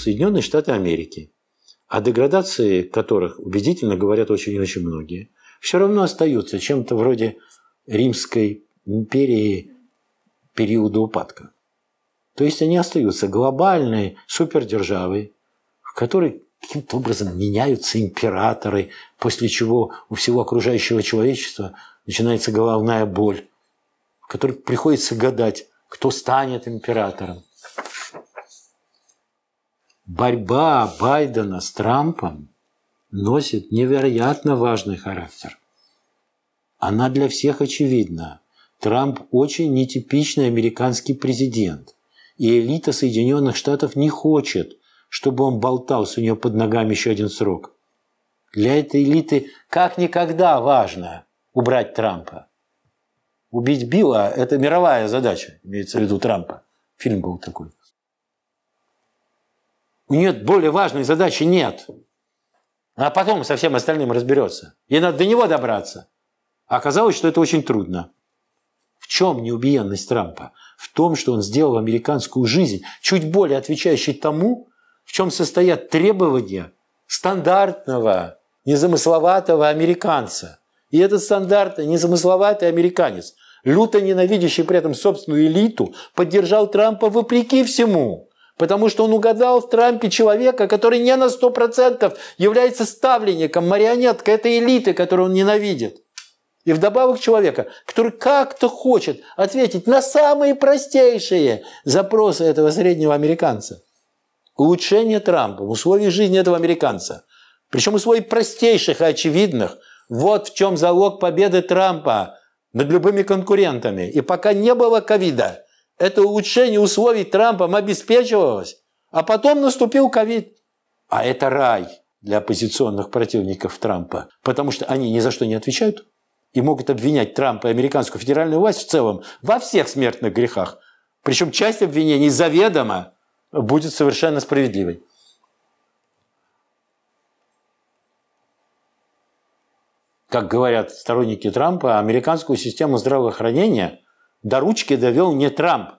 Соединенные Штаты Америки, о деградации которых убедительно говорят очень и очень многие, все равно остаются чем-то вроде Римской империи периода упадка. То есть они остаются глобальной супердержавой, в которой каким-то образом меняются императоры, после чего у всего окружающего человечества начинается головная боль, в которой приходится гадать, кто станет императором борьба Байдена с Трампом носит невероятно важный характер. Она для всех очевидна. Трамп очень нетипичный американский президент, и элита Соединенных Штатов не хочет, чтобы он болтался у нее под ногами еще один срок. Для этой элиты как никогда важно убрать Трампа. Убить Билла – это мировая задача, имеется в виду Трампа. Фильм был такой. У нее более важной задачи нет. а потом со всем остальным разберется. Ей надо до него добраться. А оказалось, что это очень трудно. В чем неубиенность Трампа? В том, что он сделал американскую жизнь, чуть более отвечающей тому, в чем состоят требования стандартного, незамысловатого американца. И этот стандартный, незамысловатый американец, люто ненавидящий при этом собственную элиту, поддержал Трампа вопреки всему потому что он угадал в Трампе человека, который не на 100% является ставленником, марионеткой этой элиты, которую он ненавидит. И вдобавок человека, который как-то хочет ответить на самые простейшие запросы этого среднего американца. Улучшение Трампа в условиях жизни этого американца. Причем условий простейших и очевидных. Вот в чем залог победы Трампа над любыми конкурентами. И пока не было ковида – это улучшение условий Трампом обеспечивалось, а потом наступил ковид. А это рай для оппозиционных противников Трампа, потому что они ни за что не отвечают и могут обвинять Трампа и американскую федеральную власть в целом во всех смертных грехах. Причем часть обвинений заведомо будет совершенно справедливой. Как говорят сторонники Трампа, американскую систему здравоохранения – до ручки довел не Трамп.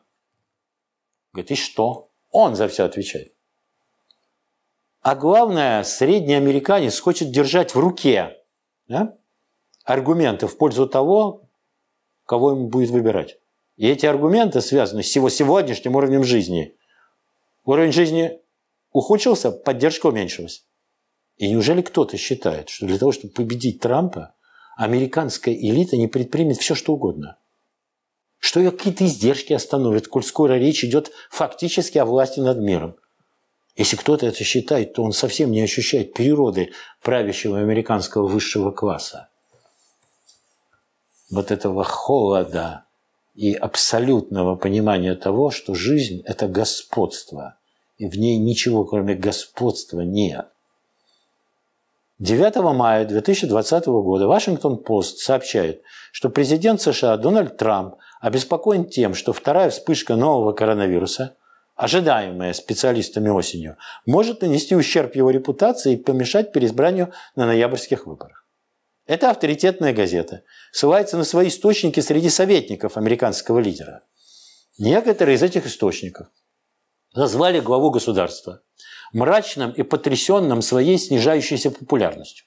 Говорит, и что? Он за все отвечает. А главное, средний американец хочет держать в руке да, аргументы в пользу того, кого ему будет выбирать. И эти аргументы связаны с его сегодняшним уровнем жизни. Уровень жизни ухудшился, поддержка уменьшилась. И неужели кто-то считает, что для того, чтобы победить Трампа, американская элита не предпримет все, что угодно? что ее какие-то издержки остановят, коль скоро речь идет фактически о власти над миром. Если кто-то это считает, то он совсем не ощущает природы правящего американского высшего класса. Вот этого холода и абсолютного понимания того, что жизнь – это господство, и в ней ничего, кроме господства, нет. 9 мая 2020 года Вашингтон-Пост сообщает, что президент США Дональд Трамп обеспокоен тем, что вторая вспышка нового коронавируса, ожидаемая специалистами осенью, может нанести ущерб его репутации и помешать переизбранию на ноябрьских выборах. Это авторитетная газета ссылается на свои источники среди советников американского лидера. Некоторые из этих источников назвали главу государства – мрачным и потрясенным своей снижающейся популярностью.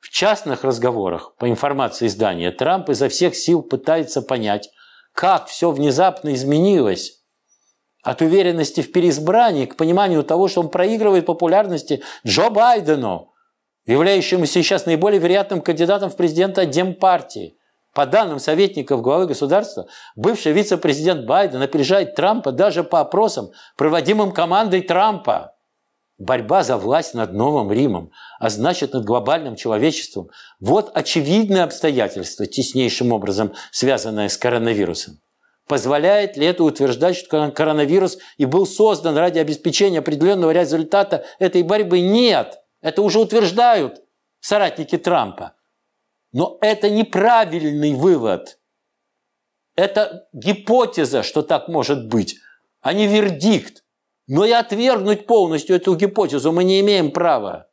В частных разговорах, по информации издания, Трамп изо всех сил пытается понять, как все внезапно изменилось от уверенности в переизбрании к пониманию того, что он проигрывает популярности Джо Байдену, являющемуся сейчас наиболее вероятным кандидатом в президента Демпартии – по данным советников главы государства, бывший вице-президент Байден опережает Трампа даже по опросам, проводимым командой Трампа. Борьба за власть над Новым Римом, а значит над глобальным человечеством – вот очевидное обстоятельство, теснейшим образом связанное с коронавирусом. Позволяет ли это утверждать, что коронавирус и был создан ради обеспечения определенного результата этой борьбы? Нет! Это уже утверждают соратники Трампа – но это неправильный вывод. Это гипотеза, что так может быть, а не вердикт. Но и отвергнуть полностью эту гипотезу мы не имеем права.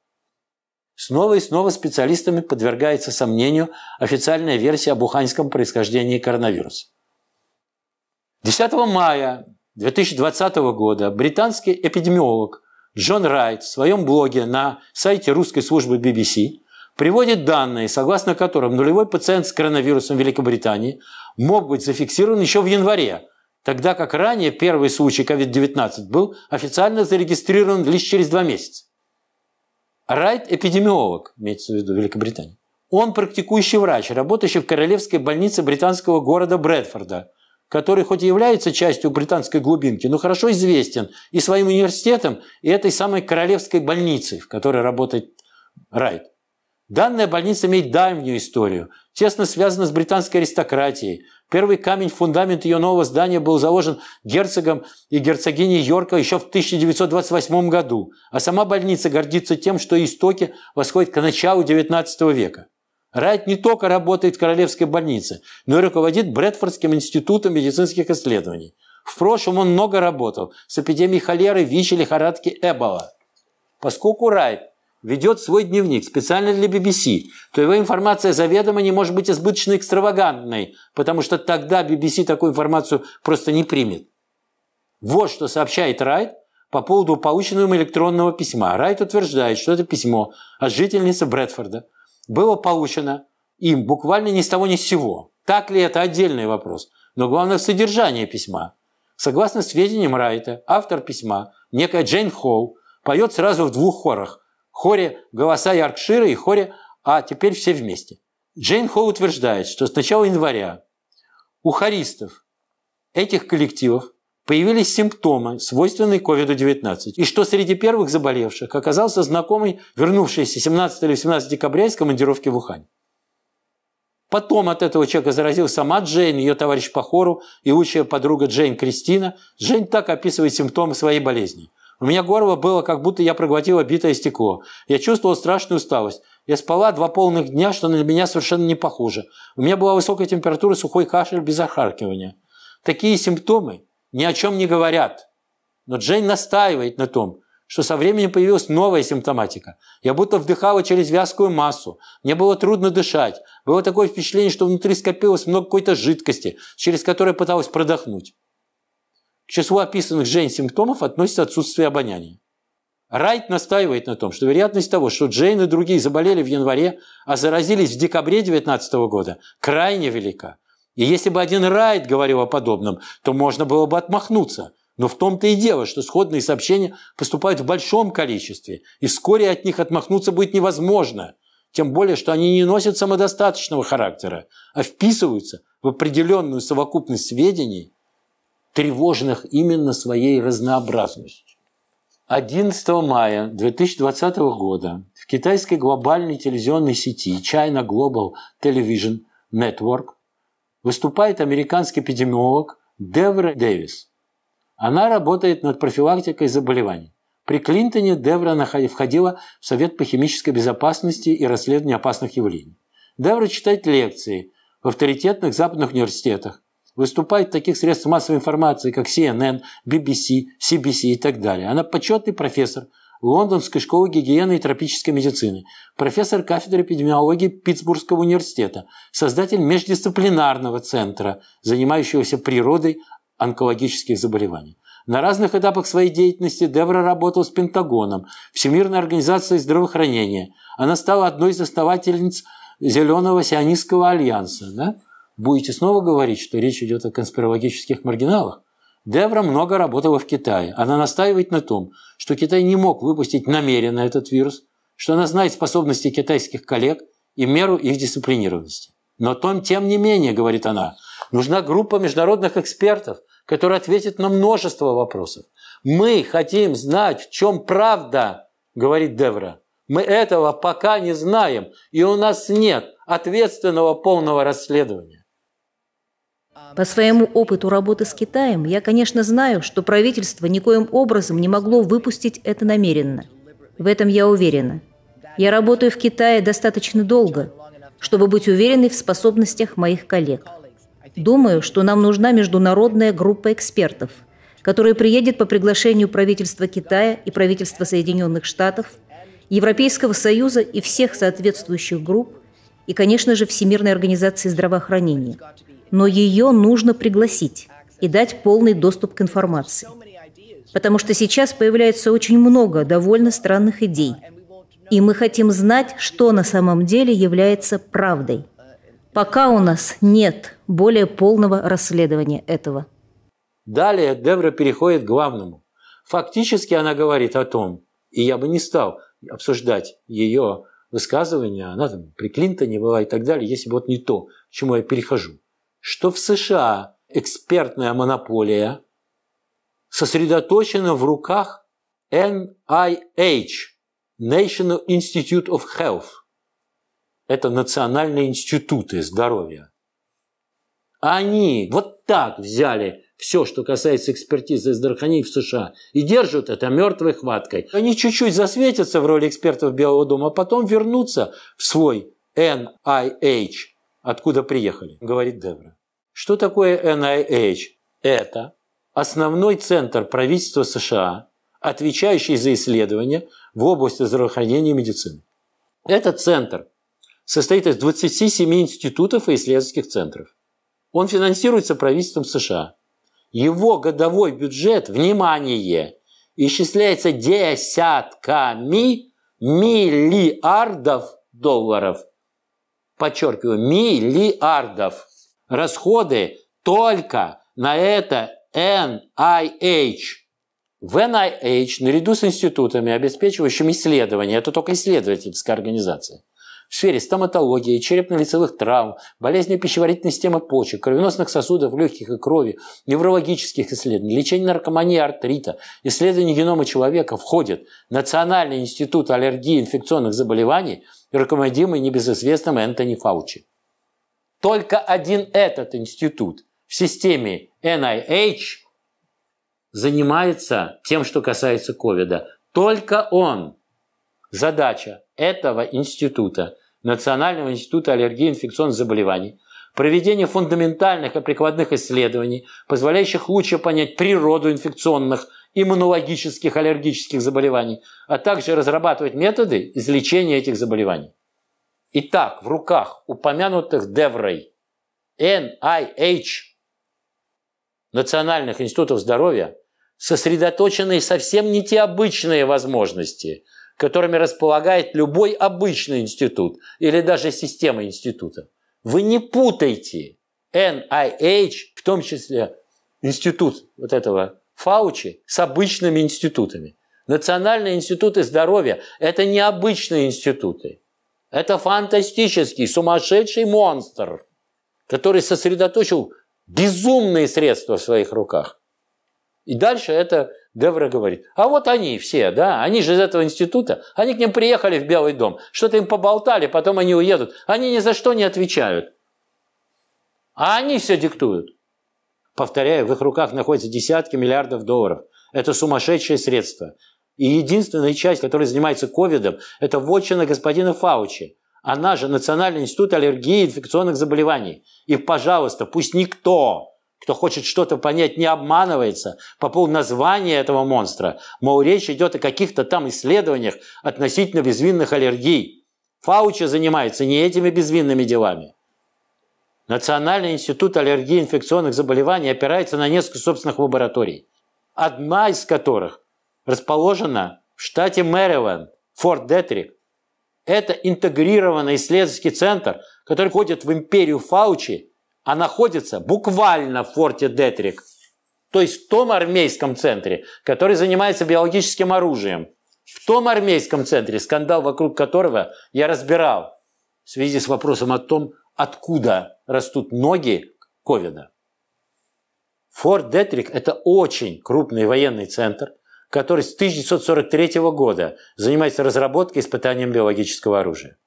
Снова и снова специалистами подвергается сомнению официальная версия об уханьском происхождении коронавируса. 10 мая 2020 года британский эпидемиолог Джон Райт в своем блоге на сайте русской службы BBC приводит данные, согласно которым нулевой пациент с коронавирусом в Великобритании мог быть зафиксирован еще в январе, тогда как ранее первый случай COVID-19 был официально зарегистрирован лишь через два месяца. Райт – эпидемиолог, имеется в виду Великобритании. Он практикующий врач, работающий в Королевской больнице британского города Брэдфорда, который хоть и является частью британской глубинки, но хорошо известен и своим университетом, и этой самой Королевской больницей, в которой работает Райт. Данная больница имеет давнюю историю, тесно связана с британской аристократией. Первый камень в фундамент ее нового здания был заложен герцогом и герцогиней Йорка еще в 1928 году, а сама больница гордится тем, что истоки восходят к началу XIX века. Райт не только работает в Королевской больнице, но и руководит Брэдфордским институтом медицинских исследований. В прошлом он много работал с эпидемией холеры, ВИЧ и лихорадки Эбола. Поскольку Райт ведет свой дневник специально для BBC, то его информация заведомо не может быть избыточно экстравагантной, потому что тогда BBC такую информацию просто не примет. Вот что сообщает Райт по поводу полученного им электронного письма. Райт утверждает, что это письмо от жительницы Брэдфорда было получено им буквально ни с того ни с сего. Так ли это – отдельный вопрос. Но главное – содержание письма. Согласно сведениям Райта, автор письма, некая Джейн Холл, поет сразу в двух хорах – хоре «Голоса Яркшира» и хоре «А теперь все вместе». Джейн Холл утверждает, что с начала января у хористов этих коллективов появились симптомы, свойственные COVID-19, и что среди первых заболевших оказался знакомый, вернувшийся 17 или 18 декабря из командировки в Ухань. Потом от этого человека заразил сама Джейн, ее товарищ по хору и лучшая подруга Джейн Кристина. Джейн так описывает симптомы своей болезни. У меня горло было, как будто я проглотила битое стекло. Я чувствовал страшную усталость. Я спала два полных дня, что на меня совершенно не похоже. У меня была высокая температура, сухой кашель без охаркивания. Такие симптомы ни о чем не говорят. Но Джейн настаивает на том, что со временем появилась новая симптоматика. Я будто вдыхала через вязкую массу. Мне было трудно дышать. Было такое впечатление, что внутри скопилось много какой-то жидкости, через которую пыталась продохнуть. К числу описанных Джейн симптомов относится отсутствие обоняния. Райт настаивает на том, что вероятность того, что Джейн и другие заболели в январе, а заразились в декабре 2019 года, крайне велика. И если бы один Райт говорил о подобном, то можно было бы отмахнуться. Но в том-то и дело, что сходные сообщения поступают в большом количестве, и вскоре от них отмахнуться будет невозможно. Тем более, что они не носят самодостаточного характера, а вписываются в определенную совокупность сведений – тревожных именно своей разнообразностью. 11 мая 2020 года в китайской глобальной телевизионной сети China Global Television Network выступает американский эпидемиолог Девра Дэвис. Она работает над профилактикой заболеваний. При Клинтоне Девра входила в Совет по химической безопасности и расследованию опасных явлений. Девра читает лекции в авторитетных западных университетах, выступает в таких средствах массовой информации, как CNN, BBC, CBC и так далее. Она почетный профессор Лондонской школы гигиены и тропической медицины, профессор кафедры эпидемиологии Питтсбургского университета, создатель междисциплинарного центра, занимающегося природой онкологических заболеваний. На разных этапах своей деятельности Девра работала с Пентагоном, Всемирной организацией здравоохранения. Она стала одной из основательниц Зеленого сионистского альянса. Да? Будете снова говорить, что речь идет о конспирологических маргиналах? Девра много работала в Китае. Она настаивает на том, что Китай не мог выпустить намеренно этот вирус, что она знает способности китайских коллег и меру их дисциплинированности. Но том, тем не менее, говорит она, нужна группа международных экспертов, которая ответит на множество вопросов. Мы хотим знать, в чем правда, говорит Девра. Мы этого пока не знаем, и у нас нет ответственного полного расследования. По своему опыту работы с Китаем я, конечно, знаю, что правительство никоим образом не могло выпустить это намеренно. В этом я уверена. Я работаю в Китае достаточно долго, чтобы быть уверенной в способностях моих коллег. Думаю, что нам нужна международная группа экспертов, которая приедет по приглашению правительства Китая и правительства Соединенных Штатов, Европейского Союза и всех соответствующих групп, и, конечно же, Всемирной организации здравоохранения но ее нужно пригласить и дать полный доступ к информации. Потому что сейчас появляется очень много довольно странных идей. И мы хотим знать, что на самом деле является правдой. Пока у нас нет более полного расследования этого. Далее Девра переходит к главному. Фактически она говорит о том, и я бы не стал обсуждать ее высказывания, она там при Клинтоне была и так далее, если бы вот не то, к чему я перехожу что в США экспертная монополия сосредоточена в руках NIH – National Institute of Health. Это национальные институты здоровья. Они вот так взяли все, что касается экспертизы здравоохранения в США, и держат это мертвой хваткой. Они чуть-чуть засветятся в роли экспертов Белого дома, а потом вернутся в свой NIH – откуда приехали, говорит Дебра. Что такое NIH? А Это основной центр правительства США, отвечающий за исследования в области здравоохранения и медицины. Этот центр состоит из 27 институтов и исследовательских центров. Он финансируется правительством США. Его годовой бюджет, внимание, исчисляется десятками миллиардов долларов подчеркиваю, миллиардов. Расходы только на это NIH. В NIH наряду с институтами, обеспечивающими исследования, это только исследовательская организация, в сфере стоматологии, черепно-лицевых травм, болезней пищеварительной системы почек, кровеносных сосудов, легких и крови, неврологических исследований, лечения наркомании и артрита, исследований генома человека входит Национальный институт аллергии и инфекционных заболеваний – руководимый небезызвестным Энтони Фаучи. Только один этот институт в системе NIH а занимается тем, что касается ковида. Только он. Задача этого института, Национального института аллергии и инфекционных заболеваний, проведение фундаментальных и прикладных исследований, позволяющих лучше понять природу инфекционных иммунологических аллергических заболеваний, а также разрабатывать методы излечения этих заболеваний. Итак, в руках упомянутых Деврой NIH а Национальных институтов здоровья сосредоточены совсем не те обычные возможности, которыми располагает любой обычный институт или даже система института. Вы не путайте NIH, а в том числе институт вот этого Фаучи с обычными институтами. Национальные институты здоровья – это не обычные институты. Это фантастический, сумасшедший монстр, который сосредоточил безумные средства в своих руках. И дальше это Девра говорит. А вот они все, да, они же из этого института, они к ним приехали в Белый дом, что-то им поболтали, потом они уедут. Они ни за что не отвечают. А они все диктуют. Повторяю, в их руках находятся десятки миллиардов долларов. Это сумасшедшие средства. И единственная часть, которая занимается ковидом, это вотчина господина Фаучи. Она же Национальный институт аллергии и инфекционных заболеваний. И, пожалуйста, пусть никто, кто хочет что-то понять, не обманывается по поводу названия этого монстра. Мол, речь идет о каких-то там исследованиях относительно безвинных аллергий. Фаучи занимается не этими безвинными делами. Национальный институт аллергии и инфекционных заболеваний опирается на несколько собственных лабораторий, одна из которых расположена в штате Мэриленд, Форт Детрик. Это интегрированный исследовательский центр, который входит в империю Фаучи, а находится буквально в форте Детрик, то есть в том армейском центре, который занимается биологическим оружием, в том армейском центре, скандал вокруг которого я разбирал в связи с вопросом о том, откуда растут ноги ковида. Форт Детрик – это очень крупный военный центр, который с 1943 года занимается разработкой и испытанием биологического оружия.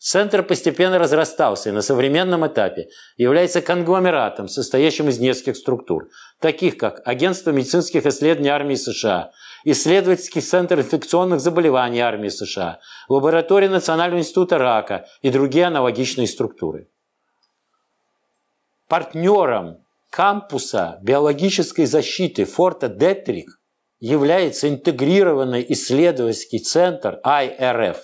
Центр постепенно разрастался и на современном этапе является конгломератом, состоящим из нескольких структур, таких как Агентство медицинских исследований армии США, Исследовательский центр инфекционных заболеваний армии США, Лаборатория Национального института рака и другие аналогичные структуры. Партнером кампуса биологической защиты Форта Детрик является интегрированный исследовательский центр IRF,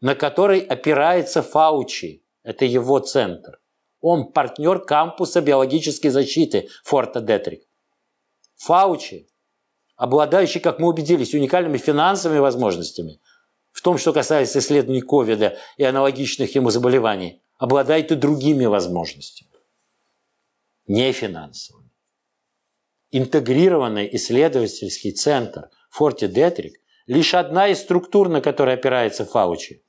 на который опирается Фаучи. Это его центр. Он партнер кампуса биологической защиты Форта Детрик. Фаучи, обладающий, как мы убедились, уникальными финансовыми возможностями, в том, что касается исследований ковида и аналогичных ему заболеваний, обладает и другими возможностями не финансовыми. Интегрированный исследовательский центр Форти Детрик – лишь одна из структур, на которой опирается Фаучи.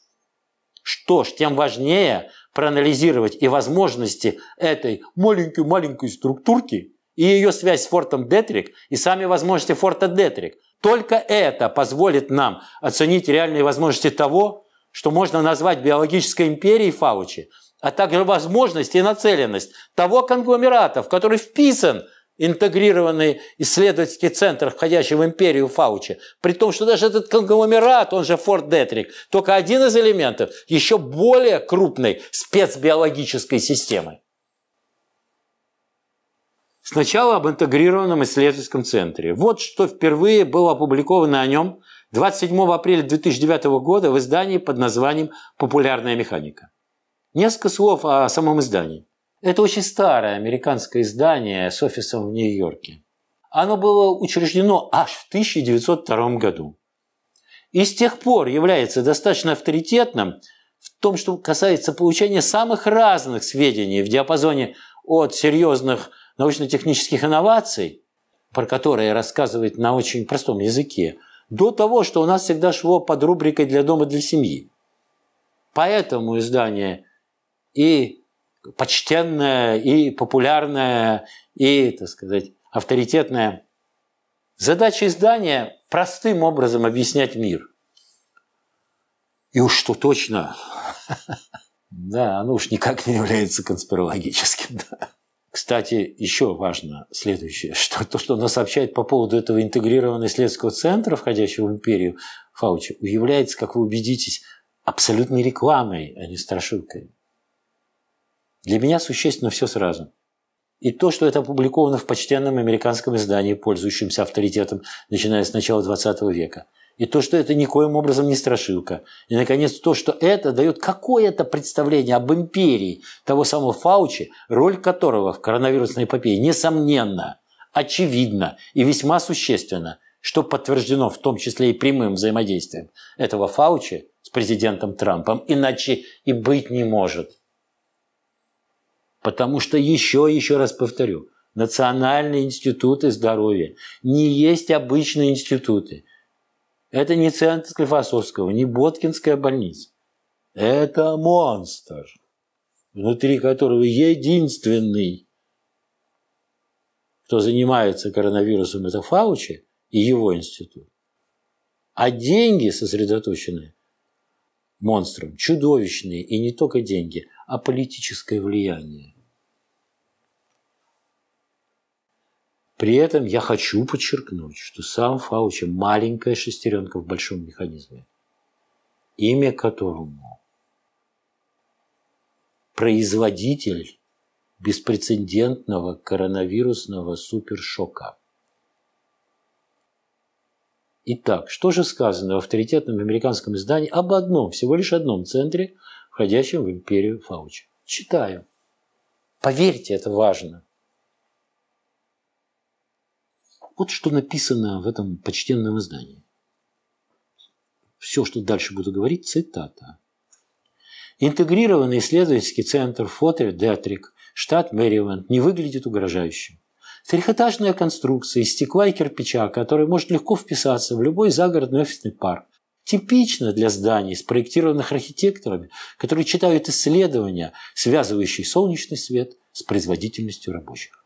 Что ж, тем важнее проанализировать и возможности этой маленькой-маленькой структурки и ее связь с Фортом Детрик и сами возможности Форта Детрик. Только это позволит нам оценить реальные возможности того, что можно назвать биологической империей Фаучи – а также возможность и нацеленность того конгломерата, в который вписан интегрированный исследовательский центр, входящий в империю Фаучи. При том, что даже этот конгломерат, он же Форт Детрик, только один из элементов еще более крупной спецбиологической системы. Сначала об интегрированном исследовательском центре. Вот что впервые было опубликовано о нем 27 апреля 2009 года в издании под названием «Популярная механика». Несколько слов о самом издании. Это очень старое американское издание с офисом в Нью-Йорке. Оно было учреждено аж в 1902 году. И с тех пор является достаточно авторитетным в том, что касается получения самых разных сведений в диапазоне от серьезных научно-технических инноваций, про которые рассказывает на очень простом языке, до того, что у нас всегда шло под рубрикой «Для дома, для семьи». Поэтому издание и почтенная, и популярная, и, так сказать, авторитетная. Задача издания – простым образом объяснять мир. И уж что точно, да, оно уж никак не является конспирологическим. Да. Кстати, еще важно следующее, что то, что она сообщает по поводу этого интегрированного исследовательского центра, входящего в империю Фаучи, является, как вы убедитесь, абсолютной рекламой, а не страшилкой. Для меня существенно все сразу. И то, что это опубликовано в почтенном американском издании, пользующемся авторитетом, начиная с начала XX века. И то, что это никоим образом не страшилка. И, наконец, то, что это дает какое-то представление об империи того самого Фаучи, роль которого в коронавирусной эпопее, несомненно, очевидно и весьма существенно, что подтверждено в том числе и прямым взаимодействием этого Фаучи с президентом Трампом, иначе и быть не может. Потому что еще, еще раз повторю, национальные институты здоровья не есть обычные институты. Это не центр Склифосовского, не Боткинская больница. Это монстр, внутри которого единственный, кто занимается коронавирусом, это Фаучи и его институт. А деньги сосредоточены монстром чудовищные, и не только деньги, а политическое влияние. При этом я хочу подчеркнуть, что сам Фаучи – маленькая шестеренка в большом механизме, имя которому производитель беспрецедентного коронавирусного супершока. Итак, что же сказано в авторитетном американском издании об одном, всего лишь одном центре, входящем в империю Фаучи? Читаю. Поверьте, это важно. Вот что написано в этом почтенном издании. Все, что дальше буду говорить, цитата. Интегрированный исследовательский центр Фотер Детрик, штат Мэриленд, не выглядит угрожающим. Трехэтажная конструкция из стекла и кирпича, которая может легко вписаться в любой загородный офисный парк, типично для зданий, спроектированных архитекторами, которые читают исследования, связывающие солнечный свет с производительностью рабочих.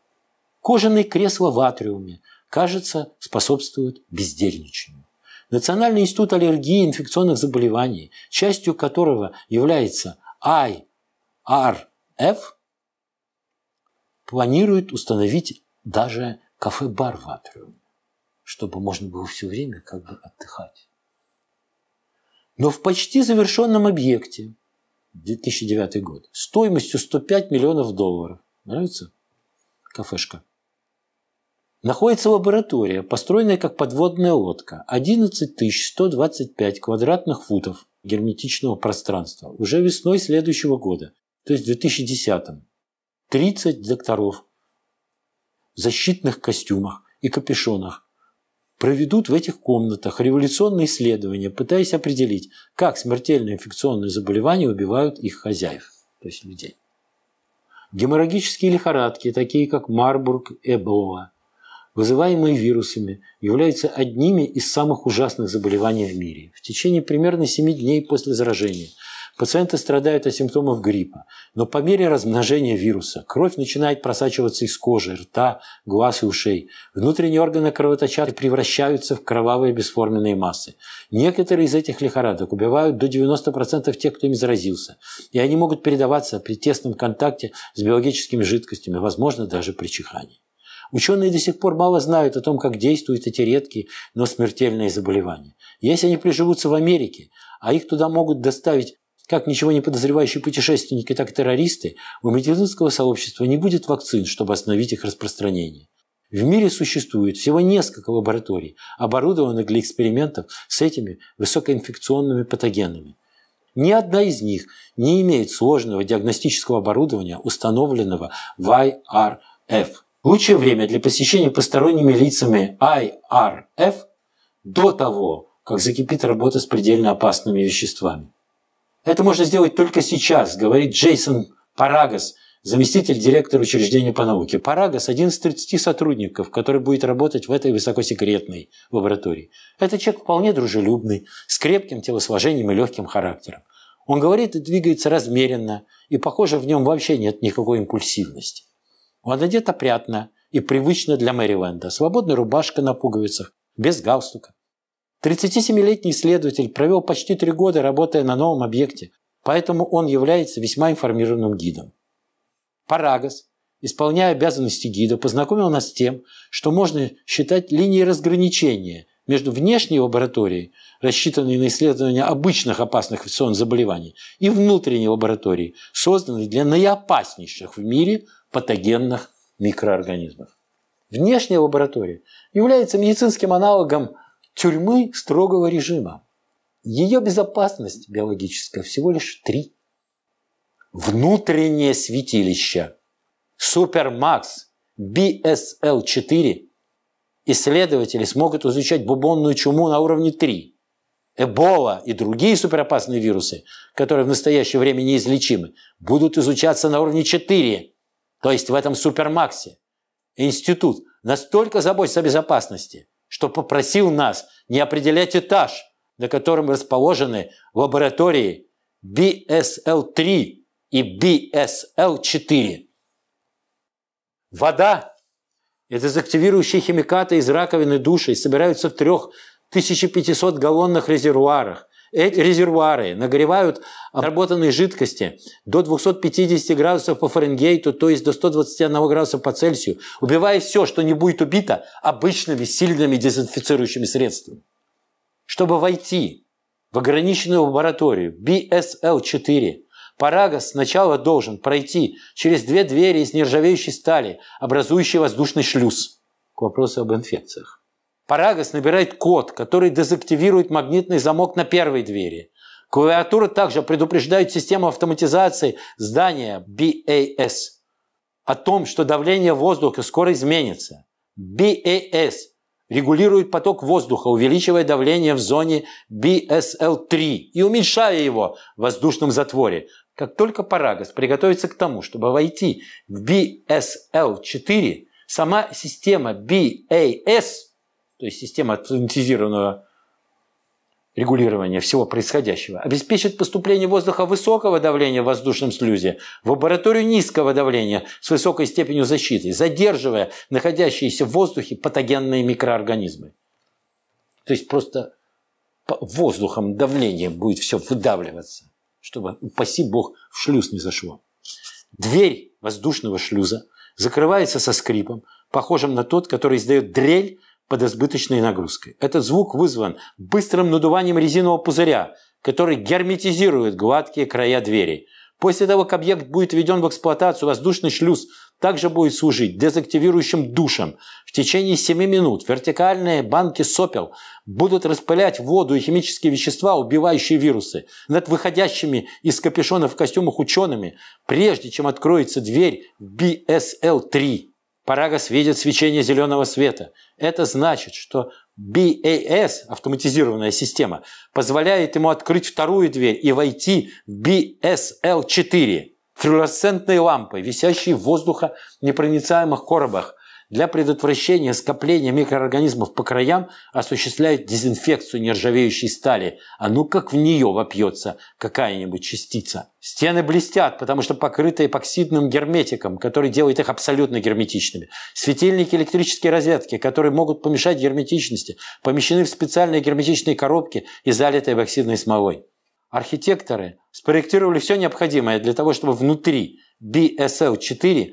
Кожаные кресла в атриуме, кажется, способствуют бездельничанию. Национальный институт аллергии и инфекционных заболеваний, частью которого является IRF, планирует установить даже кафе-бар в атриуме, чтобы можно было все время как бы отдыхать. Но в почти завершенном объекте 2009 год стоимостью 105 миллионов долларов. Нравится? Кафешка. Находится лаборатория, построенная как подводная лодка, 11 125 квадратных футов герметичного пространства уже весной следующего года, то есть в 2010 -м. 30 докторов в защитных костюмах и капюшонах проведут в этих комнатах революционные исследования, пытаясь определить, как смертельные инфекционные заболевания убивают их хозяев, то есть людей. Геморрагические лихорадки, такие как Марбург, Эбола, вызываемые вирусами, являются одними из самых ужасных заболеваний в мире. В течение примерно 7 дней после заражения пациенты страдают от симптомов гриппа, но по мере размножения вируса кровь начинает просачиваться из кожи, рта, глаз и ушей. Внутренние органы кровоточат превращаются в кровавые бесформенные массы. Некоторые из этих лихорадок убивают до 90% тех, кто им заразился, и они могут передаваться при тесном контакте с биологическими жидкостями, возможно, даже при чихании. Ученые до сих пор мало знают о том, как действуют эти редкие, но смертельные заболевания. Если они приживутся в Америке, а их туда могут доставить как ничего не подозревающие путешественники, так и террористы, у медицинского сообщества не будет вакцин, чтобы остановить их распространение. В мире существует всего несколько лабораторий, оборудованных для экспериментов с этими высокоинфекционными патогенами. Ни одна из них не имеет сложного диагностического оборудования, установленного в IRF Лучшее время для посещения посторонними лицами IRF до того, как закипит работа с предельно опасными веществами. Это можно сделать только сейчас, говорит Джейсон Парагас, заместитель директора учреждения по науке. Парагас – один из 30 сотрудников, который будет работать в этой высокосекретной лаборатории. Этот человек вполне дружелюбный, с крепким телосложением и легким характером. Он говорит и двигается размеренно, и, похоже, в нем вообще нет никакой импульсивности. Он одет опрятно и привычно для Мэриленда. Свободная рубашка на пуговицах, без галстука. 37-летний исследователь провел почти три года, работая на новом объекте, поэтому он является весьма информированным гидом. Парагас, исполняя обязанности гида, познакомил нас с тем, что можно считать линией разграничения между внешней лабораторией, рассчитанной на исследование обычных опасных инфекционных заболеваний, и внутренней лабораторией, созданной для наиопаснейших в мире патогенных микроорганизмов. Внешняя лаборатория является медицинским аналогом тюрьмы строгого режима. Ее безопасность биологическая всего лишь три. Внутреннее святилище. Супермакс, BSL-4. Исследователи смогут изучать бубонную чуму на уровне 3. Эбола и другие суперопасные вирусы, которые в настоящее время неизлечимы, будут изучаться на уровне 4 то есть в этом супермаксе, институт настолько заботится о безопасности, что попросил нас не определять этаж, на котором расположены лаборатории BSL-3 и BSL-4. Вода и дезактивирующие химикаты из раковины души собираются в трех 1500 галлонных резервуарах, эти резервуары нагревают обработанные жидкости до 250 градусов по Фаренгейту, то есть до 121 градуса по Цельсию, убивая все, что не будет убито обычными сильными дезинфицирующими средствами. Чтобы войти в ограниченную лабораторию BSL-4, парагос сначала должен пройти через две двери из нержавеющей стали, образующие воздушный шлюз. К вопросу об инфекциях. Парагас набирает код, который дезактивирует магнитный замок на первой двери. Клавиатура также предупреждает систему автоматизации здания BAS о том, что давление воздуха скоро изменится. BAS регулирует поток воздуха, увеличивая давление в зоне BSL-3 и уменьшая его в воздушном затворе. Как только Парагас приготовится к тому, чтобы войти в BSL-4, сама система BAS – то есть система автоматизированного регулирования всего происходящего, обеспечит поступление воздуха высокого давления в воздушном слюзе в лабораторию низкого давления с высокой степенью защиты, задерживая находящиеся в воздухе патогенные микроорганизмы. То есть просто воздухом давление будет все выдавливаться, чтобы, упаси бог, в шлюз не зашло. Дверь воздушного шлюза закрывается со скрипом, похожим на тот, который издает дрель под избыточной нагрузкой. Этот звук вызван быстрым надуванием резинового пузыря, который герметизирует гладкие края двери. После того, как объект будет введен в эксплуатацию, воздушный шлюз также будет служить дезактивирующим душем. В течение 7 минут вертикальные банки сопел будут распылять воду и химические вещества, убивающие вирусы, над выходящими из капюшона в костюмах учеными, прежде чем откроется дверь BSL-3. Парагос видит свечение зеленого света. Это значит, что BAS, автоматизированная система, позволяет ему открыть вторую дверь и войти в BSL-4, флюоресцентные лампы, висящие в воздухо непроницаемых коробах – для предотвращения скопления микроорганизмов по краям осуществляют дезинфекцию нержавеющей стали. А ну как в нее вопьется какая-нибудь частица. Стены блестят, потому что покрыты эпоксидным герметиком, который делает их абсолютно герметичными. Светильники электрические розетки, которые могут помешать герметичности, помещены в специальные герметичные коробки и залиты эпоксидной смолой. Архитекторы спроектировали все необходимое для того, чтобы внутри BSL-4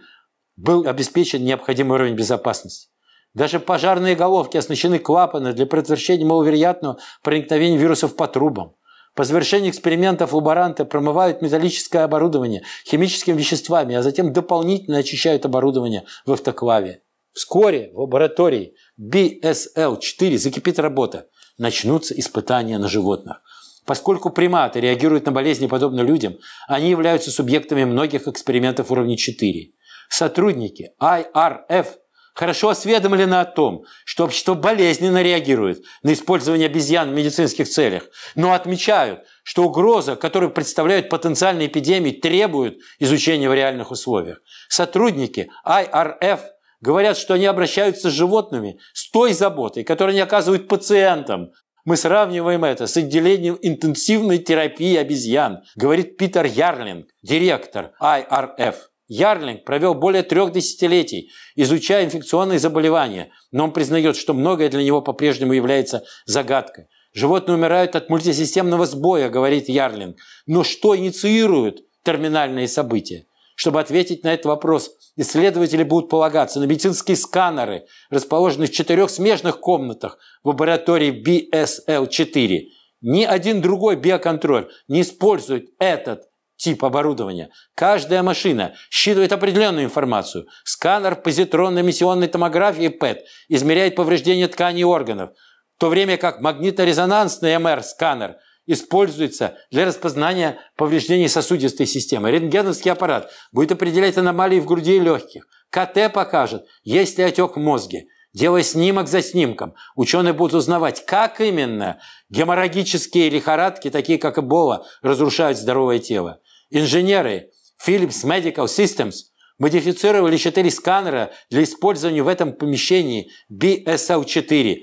был обеспечен необходимый уровень безопасности. Даже пожарные головки оснащены клапанами для предотвращения маловероятного проникновения вирусов по трубам. По завершении экспериментов лаборанты промывают металлическое оборудование химическими веществами, а затем дополнительно очищают оборудование в автоклаве. Вскоре в лаборатории BSL-4 закипит работа. Начнутся испытания на животных. Поскольку приматы реагируют на болезни подобно людям, они являются субъектами многих экспериментов уровня 4. Сотрудники IRF хорошо осведомлены о том, что общество болезненно реагирует на использование обезьян в медицинских целях, но отмечают, что угроза, которую представляют потенциальные эпидемии, требует изучения в реальных условиях. Сотрудники IRF – говорят, что они обращаются с животными с той заботой, которую они оказывают пациентам. Мы сравниваем это с отделением интенсивной терапии обезьян, говорит Питер Ярлинг, директор IRF. Ярлинг провел более трех десятилетий, изучая инфекционные заболевания, но он признает, что многое для него по-прежнему является загадкой. Животные умирают от мультисистемного сбоя, говорит Ярлинг. Но что инициирует терминальные события? Чтобы ответить на этот вопрос, исследователи будут полагаться на медицинские сканеры, расположенные в четырех смежных комнатах в лаборатории BSL-4. Ни один другой биоконтроль не использует этот тип оборудования. Каждая машина считывает определенную информацию. Сканер позитронно-эмиссионной томографии ПЭТ измеряет повреждения тканей и органов, в то время как магнитно-резонансный МР-сканер используется для распознания повреждений сосудистой системы. Рентгеновский аппарат будет определять аномалии в груди и легких. КТ покажет, есть ли отек в мозге. Делая снимок за снимком, ученые будут узнавать, как именно геморрагические лихорадки, такие как Эбола, разрушают здоровое тело. Инженеры Philips Medical Systems модифицировали 4 сканера для использования в этом помещении BSL-4,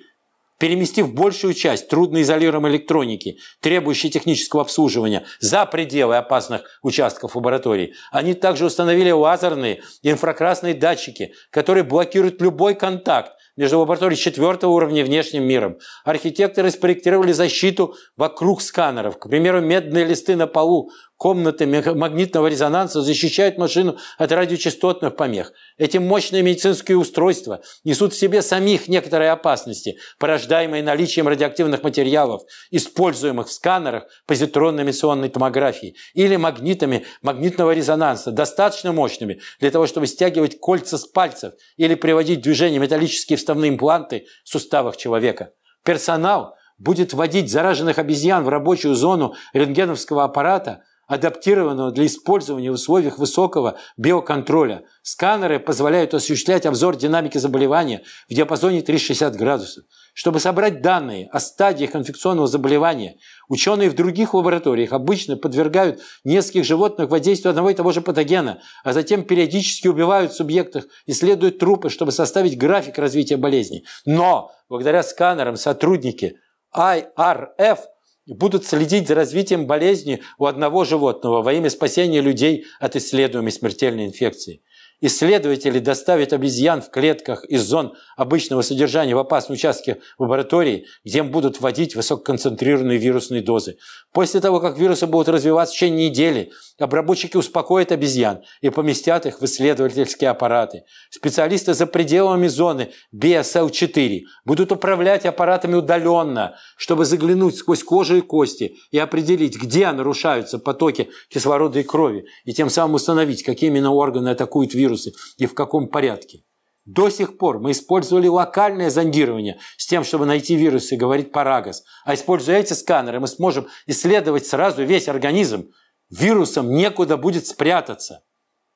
переместив большую часть трудноизолируемой электроники, требующей технического обслуживания, за пределы опасных участков лаборатории. Они также установили лазерные инфракрасные датчики, которые блокируют любой контакт между лабораторией четвертого уровня и внешним миром. Архитекторы спроектировали защиту вокруг сканеров, к примеру, медные листы на полу, комнаты магнитного резонанса защищают машину от радиочастотных помех. Эти мощные медицинские устройства несут в себе самих некоторые опасности, порождаемые наличием радиоактивных материалов, используемых в сканерах позитронно-эмиссионной томографии или магнитами магнитного резонанса, достаточно мощными для того, чтобы стягивать кольца с пальцев или приводить в движение металлические вставные импланты в суставах человека. Персонал будет вводить зараженных обезьян в рабочую зону рентгеновского аппарата – адаптированного для использования в условиях высокого биоконтроля. Сканеры позволяют осуществлять обзор динамики заболевания в диапазоне 360 градусов. Чтобы собрать данные о стадиях инфекционного заболевания, ученые в других лабораториях обычно подвергают нескольких животных воздействию одного и того же патогена, а затем периодически убивают субъектов, исследуют трупы, чтобы составить график развития болезни. Но благодаря сканерам сотрудники IRF – будут следить за развитием болезни у одного животного во имя спасения людей от исследуемой смертельной инфекции. Исследователи доставят обезьян в клетках из зон обычного содержания в опасные участки лаборатории, где им будут вводить высококонцентрированные вирусные дозы. После того, как вирусы будут развиваться в течение недели, обработчики успокоят обезьян и поместят их в исследовательские аппараты. Специалисты за пределами зоны BSL-4 будут управлять аппаратами удаленно, чтобы заглянуть сквозь кожу и кости и определить, где нарушаются потоки кислорода и крови, и тем самым установить, какие именно органы атакуют вирус вирусы и в каком порядке. До сих пор мы использовали локальное зондирование с тем, чтобы найти вирусы и говорить парагас. А используя эти сканеры, мы сможем исследовать сразу весь организм. Вирусам некуда будет спрятаться.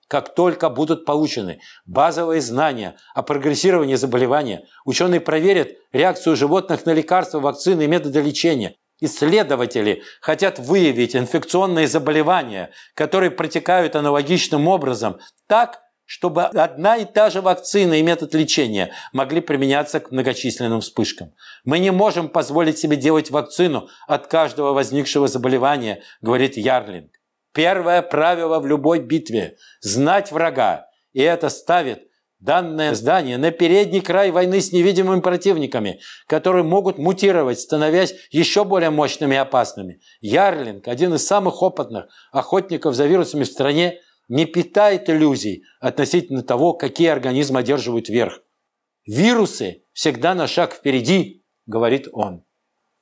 Как только будут получены базовые знания о прогрессировании заболевания, ученые проверят реакцию животных на лекарства, вакцины и методы лечения. Исследователи хотят выявить инфекционные заболевания, которые протекают аналогичным образом, так, чтобы одна и та же вакцина и метод лечения могли применяться к многочисленным вспышкам. Мы не можем позволить себе делать вакцину от каждого возникшего заболевания, говорит Ярлинг. Первое правило в любой битве – знать врага, и это ставит данное здание на передний край войны с невидимыми противниками, которые могут мутировать, становясь еще более мощными и опасными. Ярлинг, один из самых опытных охотников за вирусами в стране, не питает иллюзий относительно того, какие организмы одерживают верх. Вирусы всегда на шаг впереди, говорит он.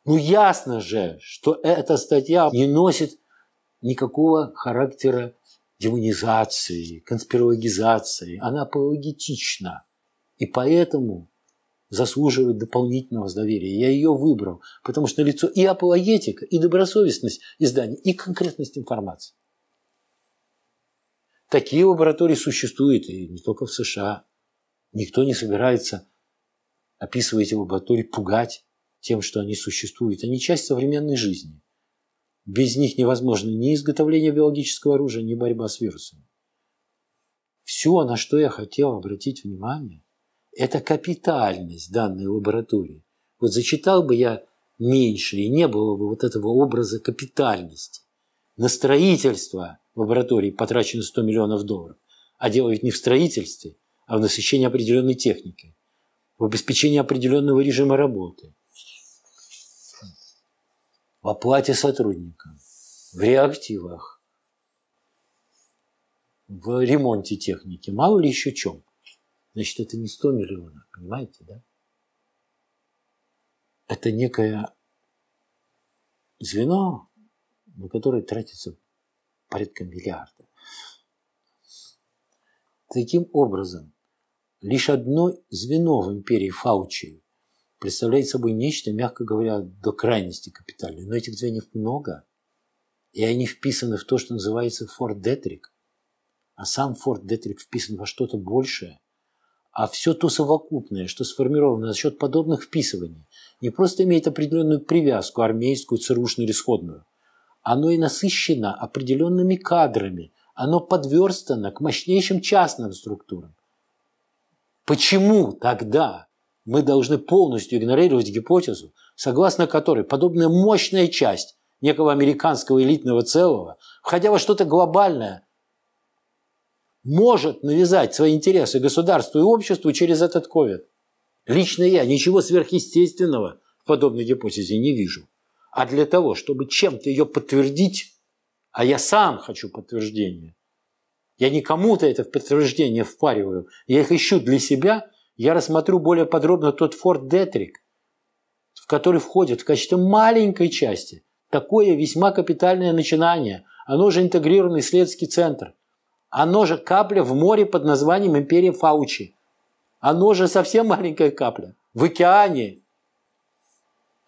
Ну ясно же, что эта статья не носит никакого характера демонизации, конспирологизации. Она апологетична. И поэтому заслуживает дополнительного доверия. Я ее выбрал, потому что лицо и апологетика, и добросовестность издания, и конкретность информации. Такие лаборатории существуют, и не только в США. Никто не собирается, описывать эти лаборатории, пугать тем, что они существуют. Они часть современной жизни. Без них невозможно ни изготовление биологического оружия, ни борьба с вирусами. Все, на что я хотел обратить внимание, это капитальность данной лаборатории. Вот зачитал бы я меньше, и не было бы вот этого образа капитальности. На строительство лаборатории потрачено 100 миллионов долларов. А дело ведь не в строительстве, а в насыщении определенной техники, в обеспечении определенного режима работы, в оплате сотрудникам, в реактивах, в ремонте техники, мало ли еще чем. Значит, это не 100 миллионов, понимаете, да? Это некое звено на которые тратится порядка миллиарда. Таким образом, лишь одно звено в империи Фаучи представляет собой нечто, мягко говоря, до крайности капитальное. Но этих звеньев много, и они вписаны в то, что называется Форт Детрик. А сам Форт Детрик вписан во что-то большее. А все то совокупное, что сформировано за счет подобных вписываний, не просто имеет определенную привязку, армейскую, ЦРУшную или сходную – оно и насыщено определенными кадрами, оно подверстано к мощнейшим частным структурам. Почему тогда мы должны полностью игнорировать гипотезу, согласно которой подобная мощная часть некого американского элитного целого, входя во что-то глобальное, может навязать свои интересы государству и обществу через этот ковид. Лично я ничего сверхъестественного в подобной гипотезе не вижу а для того, чтобы чем-то ее подтвердить, а я сам хочу подтверждения. Я не кому-то это подтверждение впариваю, я их ищу для себя, я рассмотрю более подробно тот Форт Детрик, в который входит в качестве маленькой части такое весьма капитальное начинание, оно же интегрированный исследовательский центр, оно же капля в море под названием «Империя Фаучи», оно же совсем маленькая капля в океане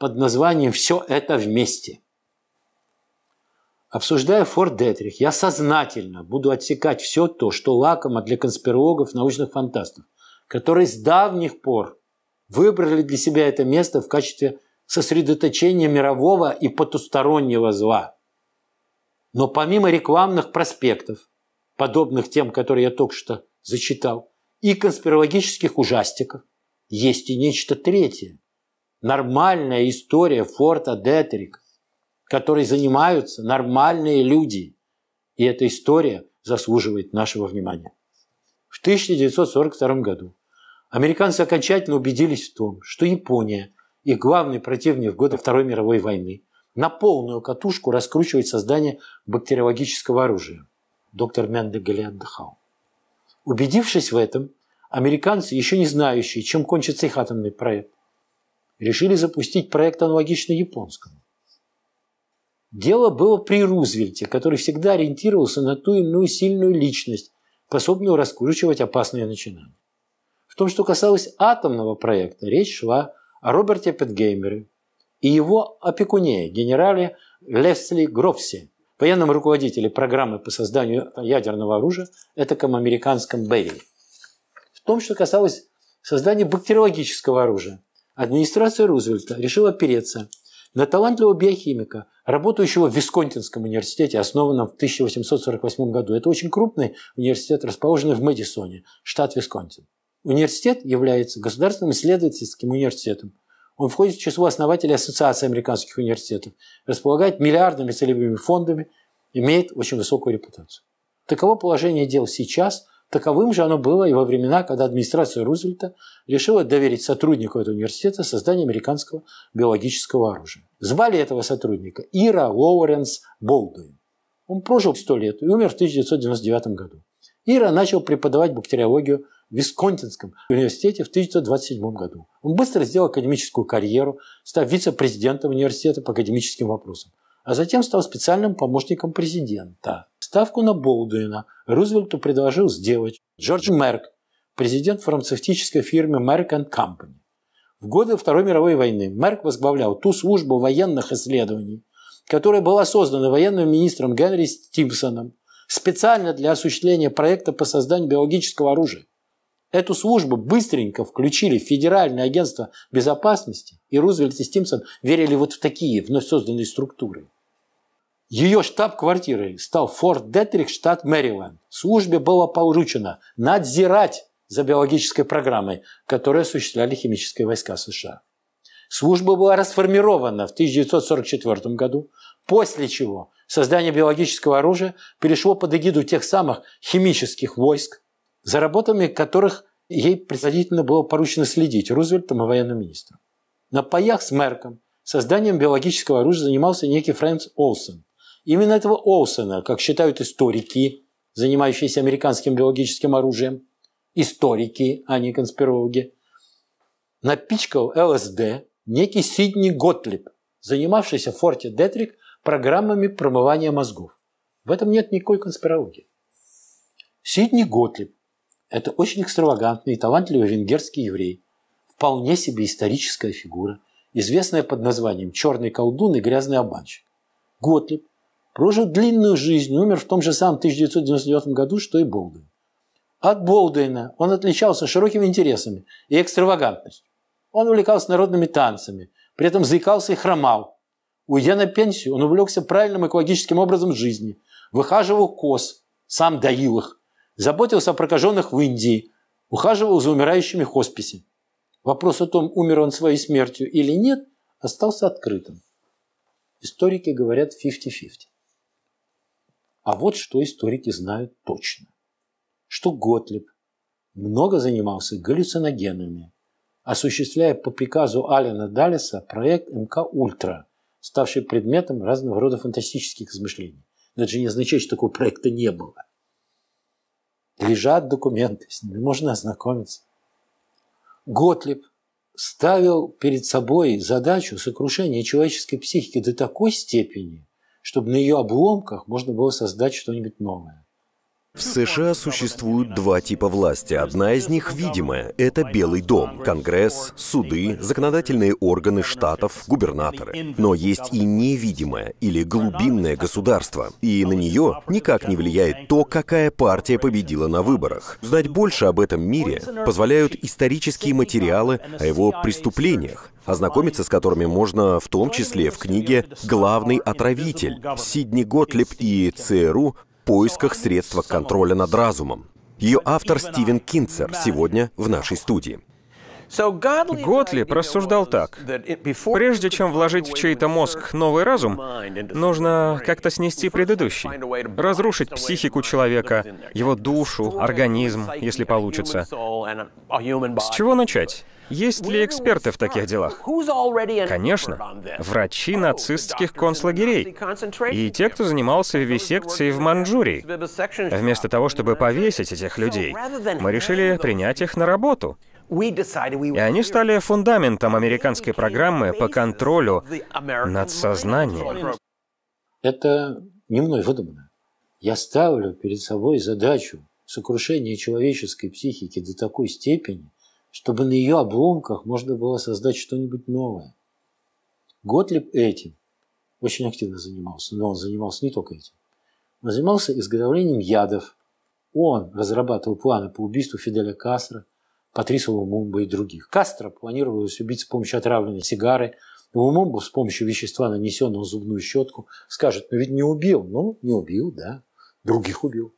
под названием «Все это вместе». Обсуждая Форд Детрих, я сознательно буду отсекать все то, что лакомо для конспирологов, научных фантастов, которые с давних пор выбрали для себя это место в качестве сосредоточения мирового и потустороннего зла. Но помимо рекламных проспектов, подобных тем, которые я только что зачитал, и конспирологических ужастиков, есть и нечто третье – нормальная история форта Детрик, которой занимаются нормальные люди. И эта история заслуживает нашего внимания. В 1942 году американцы окончательно убедились в том, что Япония, их главный противник в годы Второй мировой войны, на полную катушку раскручивает создание бактериологического оружия. Доктор Мянде отдыхал. Убедившись в этом, американцы, еще не знающие, чем кончится их атомный проект, решили запустить проект аналогично японскому. Дело было при Рузвельте, который всегда ориентировался на ту иную сильную личность, способную раскручивать опасные начинания. В том, что касалось атомного проекта, речь шла о Роберте Петгеймере и его опекуне, генерале Лесли Грофсе, военном руководителе программы по созданию ядерного оружия, этаком американском Берри. В том, что касалось создания бактериологического оружия, администрация Рузвельта решила опереться на талантливого биохимика, работающего в Висконтинском университете, основанном в 1848 году. Это очень крупный университет, расположенный в Мэдисоне, штат Висконтин. Университет является государственным исследовательским университетом. Он входит в число основателей Ассоциации американских университетов, располагает миллиардными целевыми фондами, имеет очень высокую репутацию. Таково положение дел сейчас, Таковым же оно было и во времена, когда администрация Рузвельта решила доверить сотруднику этого университета создание американского биологического оружия. Звали этого сотрудника Ира Лоуренс Болдуин. Он прожил 100 лет и умер в 1999 году. Ира начал преподавать бактериологию в Висконтинском университете в 1927 году. Он быстро сделал академическую карьеру, став вице-президентом университета по академическим вопросам, а затем стал специальным помощником президента Ставку на Болдуина Рузвельту предложил сделать Джордж Мерк, президент фармацевтической фирмы Merck Company. В годы Второй мировой войны Мерк возглавлял ту службу военных исследований, которая была создана военным министром Генри Стимсоном специально для осуществления проекта по созданию биологического оружия. Эту службу быстренько включили в Федеральное агентство безопасности, и Рузвельт и Стимсон верили вот в такие вновь созданные структуры. Ее штаб-квартирой стал Форт Детрик, штат Мэриленд. Службе было поручено надзирать за биологической программой, которую осуществляли химические войска США. Служба была расформирована в 1944 году, после чего создание биологического оружия перешло под эгиду тех самых химических войск, за работами которых ей предварительно было поручено следить Рузвельтом и военным министром. На паях с Мерком созданием биологического оружия занимался некий Фрэнс Олсен, именно этого Олсона, как считают историки, занимающиеся американским биологическим оружием, историки, а не конспирологи, напичкал ЛСД некий Сидни Готлиб, занимавшийся в форте Детрик программами промывания мозгов. В этом нет никакой конспирологии. Сидни Готлиб – это очень экстравагантный и талантливый венгерский еврей, вполне себе историческая фигура, известная под названием «Черный колдун и грязный обманщик». Готлиб прожил длинную жизнь, умер в том же самом 1999 году, что и Болдуин. От Болдуина он отличался широкими интересами и экстравагантностью. Он увлекался народными танцами, при этом заикался и хромал. Уйдя на пенсию, он увлекся правильным экологическим образом жизни, выхаживал коз, сам доил их, заботился о прокаженных в Индии, ухаживал за умирающими хосписи. Вопрос о том, умер он своей смертью или нет, остался открытым. Историки говорят 50-50. А вот что историки знают точно. Что Готлиб много занимался галлюциногенами, осуществляя по приказу Алина Даллеса проект МК «Ультра», ставший предметом разного рода фантастических измышлений. Но это же не означает, что такого проекта не было. Лежат документы, с ними можно ознакомиться. Готлиб ставил перед собой задачу сокрушения человеческой психики до такой степени, чтобы на ее обломках можно было создать что-нибудь новое. В США существуют два типа власти. Одна из них видимая – это Белый дом, Конгресс, суды, законодательные органы штатов, губернаторы. Но есть и невидимое или глубинное государство, и на нее никак не влияет то, какая партия победила на выборах. Знать больше об этом мире позволяют исторические материалы о его преступлениях, ознакомиться с которыми можно в том числе в книге «Главный отравитель» Сидни Готлеб и ЦРУ поисках средства контроля над разумом. Ее автор Стивен Кинцер сегодня в нашей студии. Готли рассуждал так. Прежде чем вложить в чей-то мозг новый разум, нужно как-то снести предыдущий, разрушить психику человека, его душу, организм, если получится. С чего начать? Есть ли эксперты в таких делах? Конечно. Врачи нацистских концлагерей. И те, кто занимался вивисекцией в Манчжурии. Вместо того, чтобы повесить этих людей, мы решили принять их на работу. И они стали фундаментом американской программы по контролю над сознанием. Это не мной выдумано. Я ставлю перед собой задачу сокрушения человеческой психики до такой степени, чтобы на ее обломках можно было создать что-нибудь новое. Готлиб этим очень активно занимался, но он занимался не только этим. Он занимался изготовлением ядов. Он разрабатывал планы по убийству Фиделя Кастро, Патриса Лумумба и других. Кастро планировалось убить с помощью отравленной сигары, Лумумбу с помощью вещества, нанесенного зубную щетку, скажет, ну ведь не убил. Ну, не убил, да. Других убил.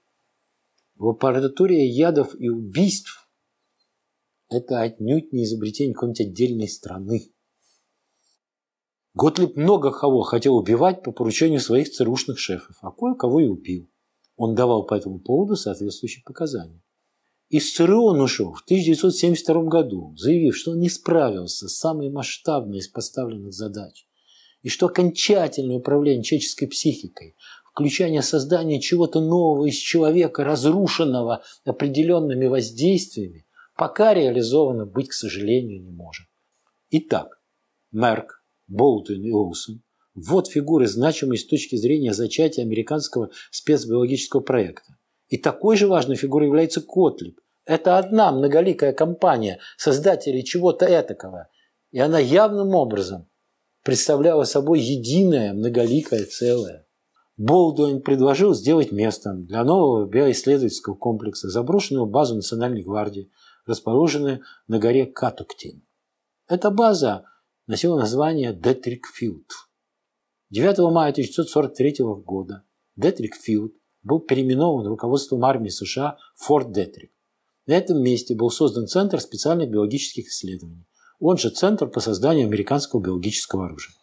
В аппаратуре ядов и убийств это отнюдь не изобретение какой-нибудь отдельной страны. Готлиб много кого хотел убивать по поручению своих ЦРУшных шефов, а кое-кого и убил. Он давал по этому поводу соответствующие показания. Из ЦРУ он ушел в 1972 году, заявив, что он не справился с самой масштабной из поставленных задач и что окончательное управление человеческой психикой, включение создания чего-то нового из человека, разрушенного определенными воздействиями, пока реализовано быть, к сожалению, не может. Итак, Мерк, Болтон и Олсен – вот фигуры, значимые с точки зрения зачатия американского спецбиологического проекта. И такой же важной фигурой является Котлип. Это одна многоликая компания, создатели чего-то этакого. И она явным образом представляла собой единое многоликое целое. Болдуин предложил сделать местом для нового биоисследовательского комплекса заброшенную базу Национальной гвардии – расположены на горе Катуктин. Эта база носила название Детрикфилд. 9 мая 1943 года Детрикфилд был переименован руководством армии США в Форт Детрик. На этом месте был создан Центр специальных биологических исследований, он же Центр по созданию американского биологического оружия.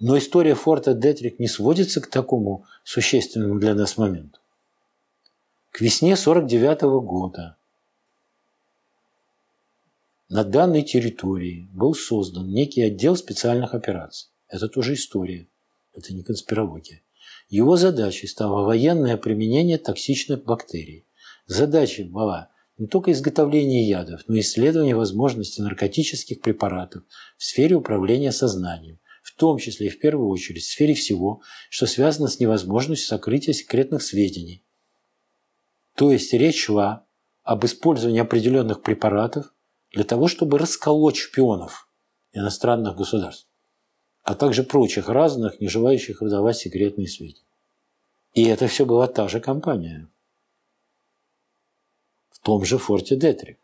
Но история форта Детрик не сводится к такому существенному для нас моменту. К весне 1949 года на данной территории был создан некий отдел специальных операций. Это тоже история, это не конспирология. Его задачей стало военное применение токсичных бактерий. Задача была не только изготовление ядов, но и исследование возможности наркотических препаратов в сфере управления сознанием, в том числе и в первую очередь в сфере всего, что связано с невозможностью сокрытия секретных сведений. То есть речь шла об использовании определенных препаратов для того, чтобы расколоть шпионов иностранных государств, а также прочих разных, не желающих выдавать секретные сведения. И это все была та же компания. В том же форте Детрик.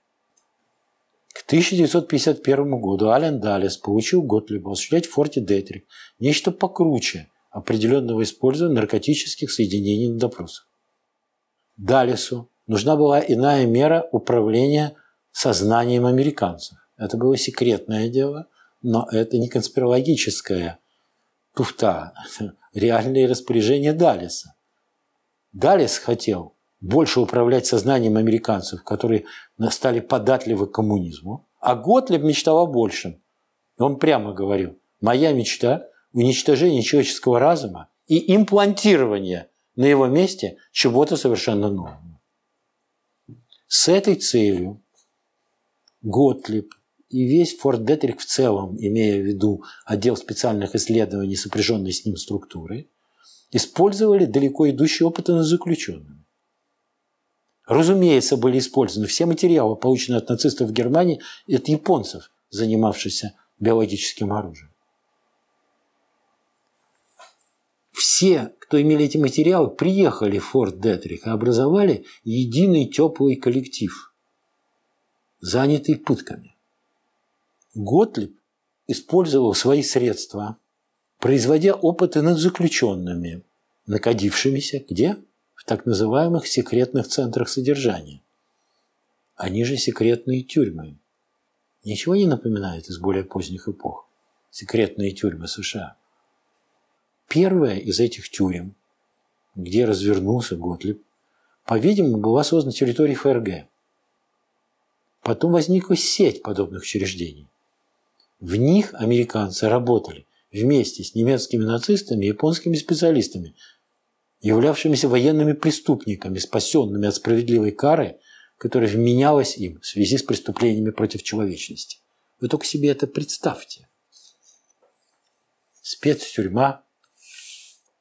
К 1951 году Ален Далес получил год либо осуществлять в форте Детрик нечто покруче определенного использования наркотических соединений на допросах. Далесу нужна была иная мера управления сознанием американцев. Это было секретное дело, но это не конспирологическая туфта, реальные распоряжения Далиса. Далис хотел больше управлять сознанием американцев, которые стали податливы к коммунизму, а Готлеб мечтал о большем. И он прямо говорил, моя мечта – уничтожение человеческого разума и имплантирование на его месте чего-то совершенно нового. С этой целью Готлиб и весь Форт Детрик в целом, имея в виду отдел специальных исследований, сопряженной с ним структуры, использовали далеко идущие опыты над заключенными. Разумеется, были использованы все материалы, полученные от нацистов в Германии и от японцев, занимавшихся биологическим оружием. Все, кто имели эти материалы, приехали в Форт Детрик и образовали единый теплый коллектив – занятый пытками. Готлиб использовал свои средства, производя опыты над заключенными, накодившимися где? В так называемых секретных центрах содержания. Они же секретные тюрьмы. Ничего не напоминает из более поздних эпох секретные тюрьмы США. Первая из этих тюрем, где развернулся Готлиб, по-видимому, была создана территория ФРГ – Потом возникла сеть подобных учреждений. В них американцы работали вместе с немецкими нацистами и японскими специалистами, являвшимися военными преступниками, спасенными от справедливой кары, которая вменялась им в связи с преступлениями против человечности. Вы только себе это представьте. Спецтюрьма.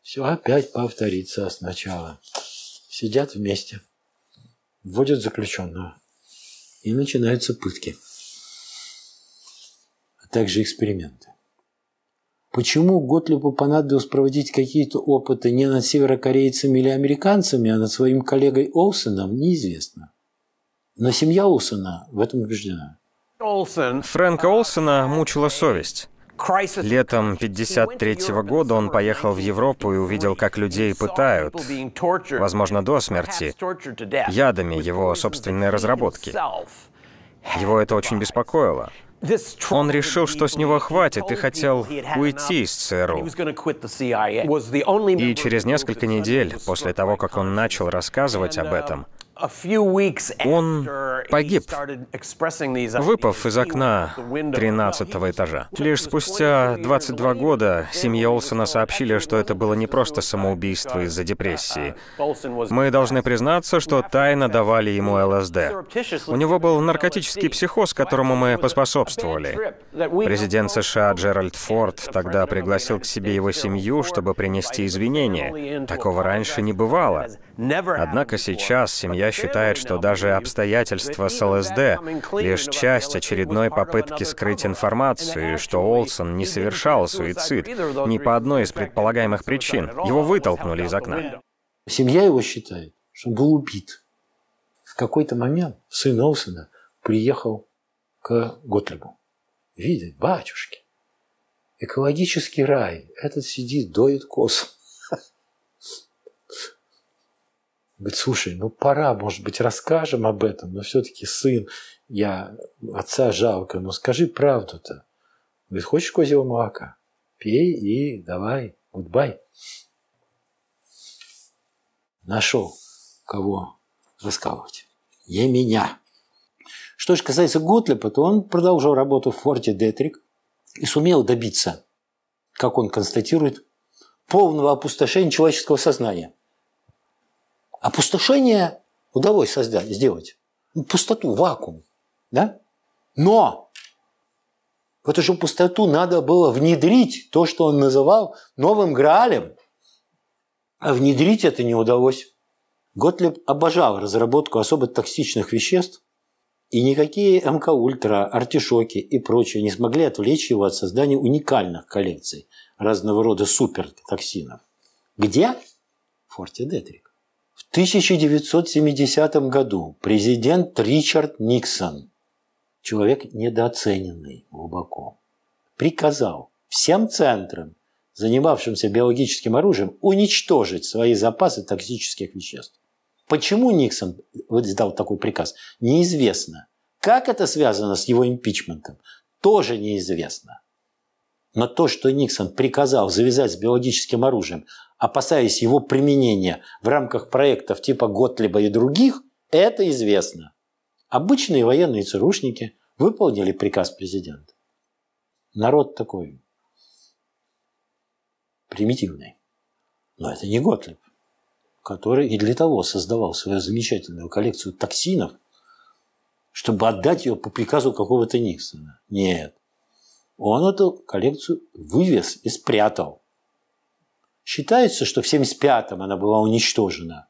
Все опять повторится сначала. Сидят вместе. Вводят заключенного. И начинаются пытки, а также эксперименты. Почему Готлебу понадобилось проводить какие-то опыты не над северокорейцами или американцами, а над своим коллегой Олсеном, неизвестно. Но семья Олсена в этом убеждена. Фрэнка Олсена мучила совесть. Летом 1953 -го года он поехал в Европу и увидел, как людей пытают, возможно, до смерти, ядами его собственной разработки. Его это очень беспокоило. Он решил, что с него хватит, и хотел уйти из ЦРУ. И через несколько недель после того, как он начал рассказывать об uh, этом, он погиб, выпав из окна 13 этажа. Лишь спустя 22 года семья Олсона сообщили, что это было не просто самоубийство из-за депрессии. Uh, мы должны признаться, что тайно давали ему ЛСД. У него был наркотический психоз, которому мы поспособствовали. Президент США Джеральд Форд тогда пригласил к себе его семью, чтобы принести извинения. Такого раньше не бывало. Однако сейчас семья считает, что даже обстоятельства с ЛСД — лишь часть очередной попытки скрыть информацию, и что Олсон не совершал суицид ни по одной из предполагаемых причин. Его вытолкнули из окна. Семья его считает, что он был убит. В какой-то момент сын Олсона приехал к Готлибу. Видит, батюшки, экологический рай, этот сидит, доит косом. Говорит, слушай, ну пора, может быть, расскажем об этом, но все-таки сын, я отца жалко, но скажи правду-то. Говорит, хочешь козьего молока? Пей и давай, гудбай. Нашел, кого раскалывать. Не меня. Что же касается Готлепа, то он продолжил работу в форте Детрик и сумел добиться, как он констатирует, полного опустошения человеческого сознания – Опустошение удалось создать, сделать. Ну, пустоту, вакуум. Да? Но в эту же пустоту надо было внедрить то, что он называл новым Граалем. А внедрить это не удалось. Готлеб обожал разработку особо токсичных веществ, и никакие МК-Ультра, артишоки и прочее не смогли отвлечь его от создания уникальных коллекций разного рода супертоксинов. Где? В форте Детри. 1970 году президент Ричард Никсон, человек недооцененный глубоко, приказал всем центрам, занимавшимся биологическим оружием, уничтожить свои запасы токсических веществ. Почему Никсон издал такой приказ, неизвестно. Как это связано с его импичментом, тоже неизвестно. Но то, что Никсон приказал завязать с биологическим оружием, опасаясь его применения в рамках проектов типа Готлиба и других, это известно. Обычные военные ЦРУшники выполнили приказ президента. Народ такой примитивный. Но это не Готлиб, который и для того создавал свою замечательную коллекцию токсинов, чтобы отдать ее по приказу какого-то Никсона. Нет. Он эту коллекцию вывез и спрятал Считается, что в 1975-м она была уничтожена,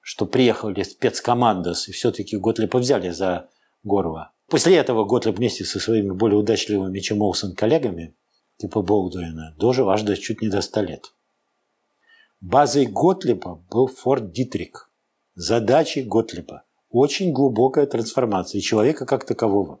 что приехали спецкомандос и все-таки Готлипа взяли за горло. После этого Готлип вместе со своими более удачливыми, чем Олсен, коллегами, типа Болдуина, дожил аж до чуть не до 100 лет. Базой Готлипа был Форт Дитрик. Задачей Готлипа – очень глубокая трансформация человека как такового.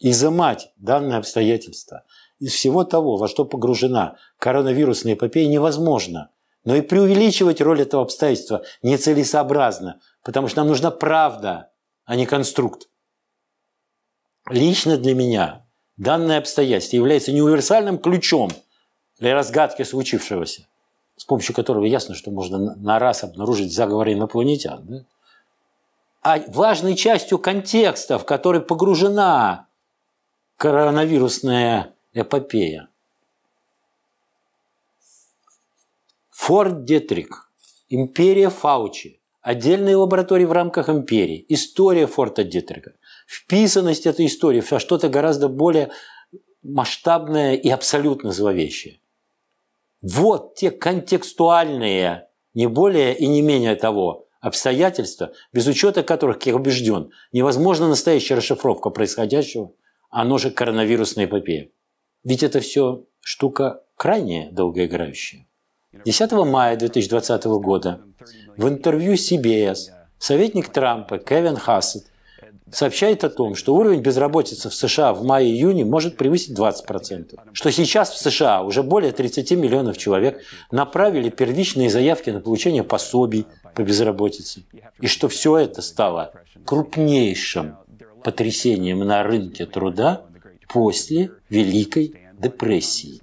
Изымать данное обстоятельство – из всего того, во что погружена коронавирусная эпопея, невозможно. Но и преувеличивать роль этого обстоятельства нецелесообразно, потому что нам нужна правда, а не конструкт. Лично для меня данное обстоятельство является не универсальным ключом для разгадки случившегося, с помощью которого ясно, что можно на раз обнаружить заговоры инопланетян, да? а важной частью контекста, в который погружена коронавирусная эпопея. Форд Детрик. Империя Фаучи. Отдельные лаборатории в рамках империи. История Форта Детрика. Вписанность этой истории во что-то гораздо более масштабное и абсолютно зловещее. Вот те контекстуальные, не более и не менее того, обстоятельства, без учета которых, я убежден, невозможна настоящая расшифровка происходящего, оно же коронавирусная эпопея. Ведь это все штука крайне долгоиграющая. 10 мая 2020 года в интервью CBS советник Трампа Кевин Хассет сообщает о том, что уровень безработицы в США в мае-июне может превысить 20%, что сейчас в США уже более 30 миллионов человек направили первичные заявки на получение пособий по безработице, и что все это стало крупнейшим потрясением на рынке труда после Великой депрессии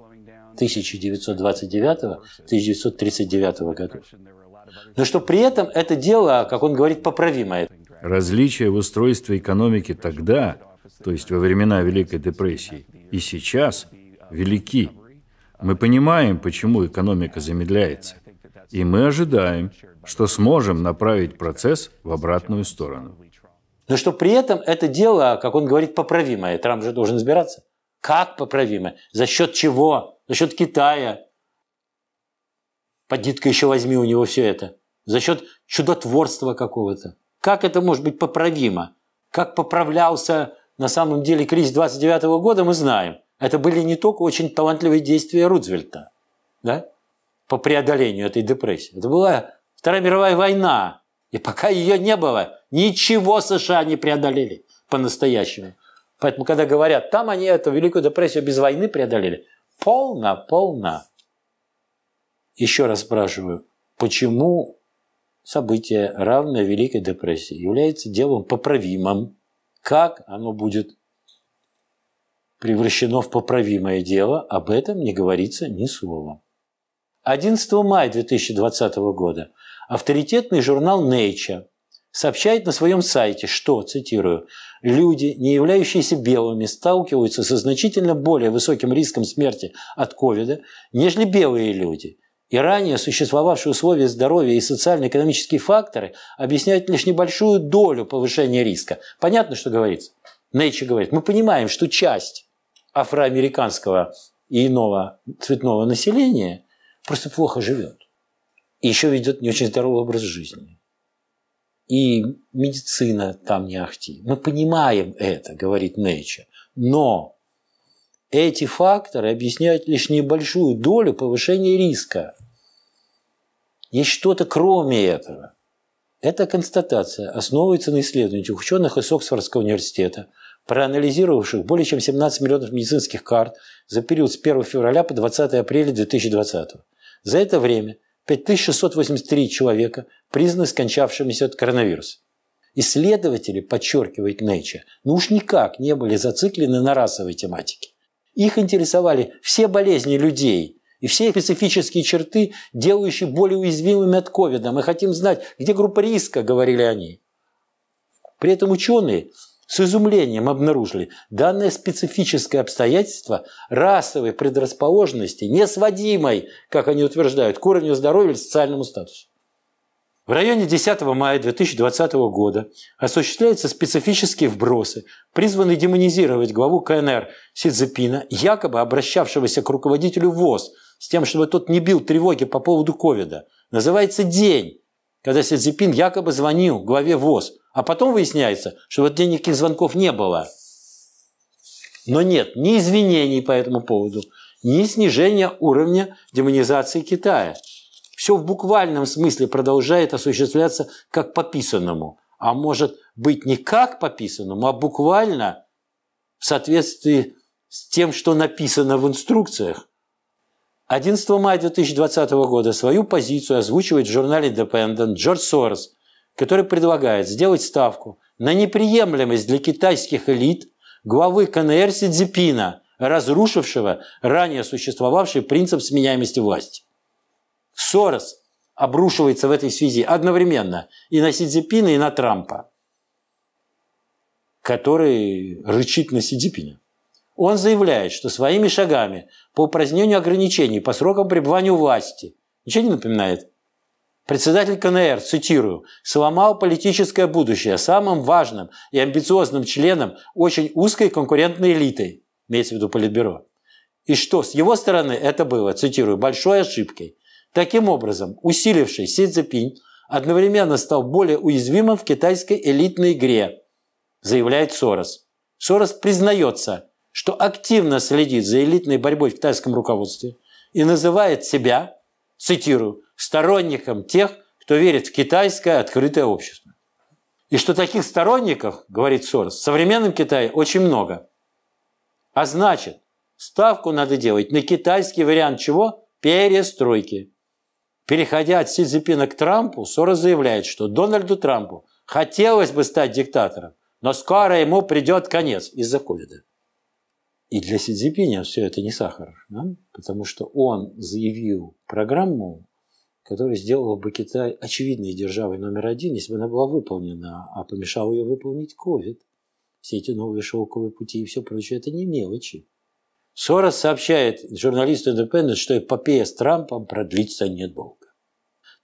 1929-1939 годов. Но что при этом это дело, как он говорит, поправимое. Различия в устройстве экономики тогда, то есть во времена Великой депрессии, и сейчас велики. Мы понимаем, почему экономика замедляется, и мы ожидаем, что сможем направить процесс в обратную сторону но что при этом это дело, как он говорит, поправимое. Трамп же должен избираться. Как поправимое? За счет чего? За счет Китая. Подитка еще возьми у него все это. За счет чудотворства какого-то. Как это может быть поправимо? Как поправлялся на самом деле кризис 29 года, мы знаем. Это были не только очень талантливые действия Рузвельта да, по преодолению этой депрессии. Это была Вторая мировая война, и пока ее не было, ничего США не преодолели по-настоящему. Поэтому, когда говорят, там они эту Великую депрессию без войны преодолели, полно, полно. Еще раз спрашиваю, почему событие, равное Великой депрессии, является делом поправимым? Как оно будет превращено в поправимое дело, об этом не говорится ни слова. 11 мая 2020 года Авторитетный журнал Nature сообщает на своем сайте, что, цитирую, «люди, не являющиеся белыми, сталкиваются со значительно более высоким риском смерти от ковида, нежели белые люди». И ранее существовавшие условия здоровья и социально-экономические факторы объясняют лишь небольшую долю повышения риска. Понятно, что говорится? Нейчи говорит, мы понимаем, что часть афроамериканского и иного цветного населения просто плохо живет. И еще ведет не очень здоровый образ жизни. И медицина там не ахти. Мы понимаем это, говорит Нейча. Но эти факторы объясняют лишь небольшую долю повышения риска. Есть что-то кроме этого. Эта констатация основывается на исследованиях ученых из Оксфордского университета, проанализировавших более чем 17 миллионов медицинских карт за период с 1 февраля по 20 апреля 2020. За это время 5683 человека признаны скончавшимися от коронавируса. Исследователи, подчеркивает Нейча, ну уж никак не были зациклены на расовой тематике. Их интересовали все болезни людей и все специфические черты, делающие более уязвимыми от ковида. Мы хотим знать, где группа риска, говорили они. При этом ученые с изумлением обнаружили данное специфическое обстоятельство расовой предрасположенности, несводимой, как они утверждают, к уровню здоровья или социальному статусу. В районе 10 мая 2020 года осуществляются специфические вбросы, призванные демонизировать главу КНР Сидзепина, якобы обращавшегося к руководителю ВОЗ с тем, чтобы тот не бил тревоги по поводу ковида. Называется «День», когда Си Цзипин якобы звонил главе ВОЗ, а потом выясняется, что вот никаких звонков не было. Но нет ни извинений по этому поводу, ни снижения уровня демонизации Китая. Все в буквальном смысле продолжает осуществляться как пописанному, А может быть не как пописанному, а буквально в соответствии с тем, что написано в инструкциях. 11 мая 2020 года свою позицию озвучивает в журнале Dependent Джордж Сорос, который предлагает сделать ставку на неприемлемость для китайских элит главы КНР Си Цзипина, разрушившего ранее существовавший принцип сменяемости власти. Сорос обрушивается в этой связи одновременно и на Си Цзипина, и на Трампа, который рычит на Си Цзипина. Он заявляет, что своими шагами по упразднению ограничений по срокам пребывания у власти, ничего не напоминает, председатель КНР, цитирую, «сломал политическое будущее самым важным и амбициозным членом очень узкой конкурентной элиты. имеется в виду Политбюро. И что с его стороны это было, цитирую, «большой ошибкой». Таким образом, усиливший Си Цзепинь одновременно стал более уязвимым в китайской элитной игре, заявляет Сорос. Сорос признается – что активно следит за элитной борьбой в китайском руководстве и называет себя, цитирую, сторонником тех, кто верит в китайское открытое общество. И что таких сторонников, говорит Сорос, в современном Китае очень много. А значит, ставку надо делать на китайский вариант чего? Перестройки. Переходя от Си Цзипина к Трампу, Сорос заявляет, что Дональду Трампу хотелось бы стать диктатором, но скоро ему придет конец из-за ковида. И для Си Цзипиня все это не сахар, да? потому что он заявил программу, которая сделала бы Китай очевидной державой номер один, если бы она была выполнена, а помешал ее выполнить COVID, Все эти новые шелковые пути и все прочее, это не мелочи. Сорос сообщает журналисту Independent, что эпопея с Трампом продлится недолго.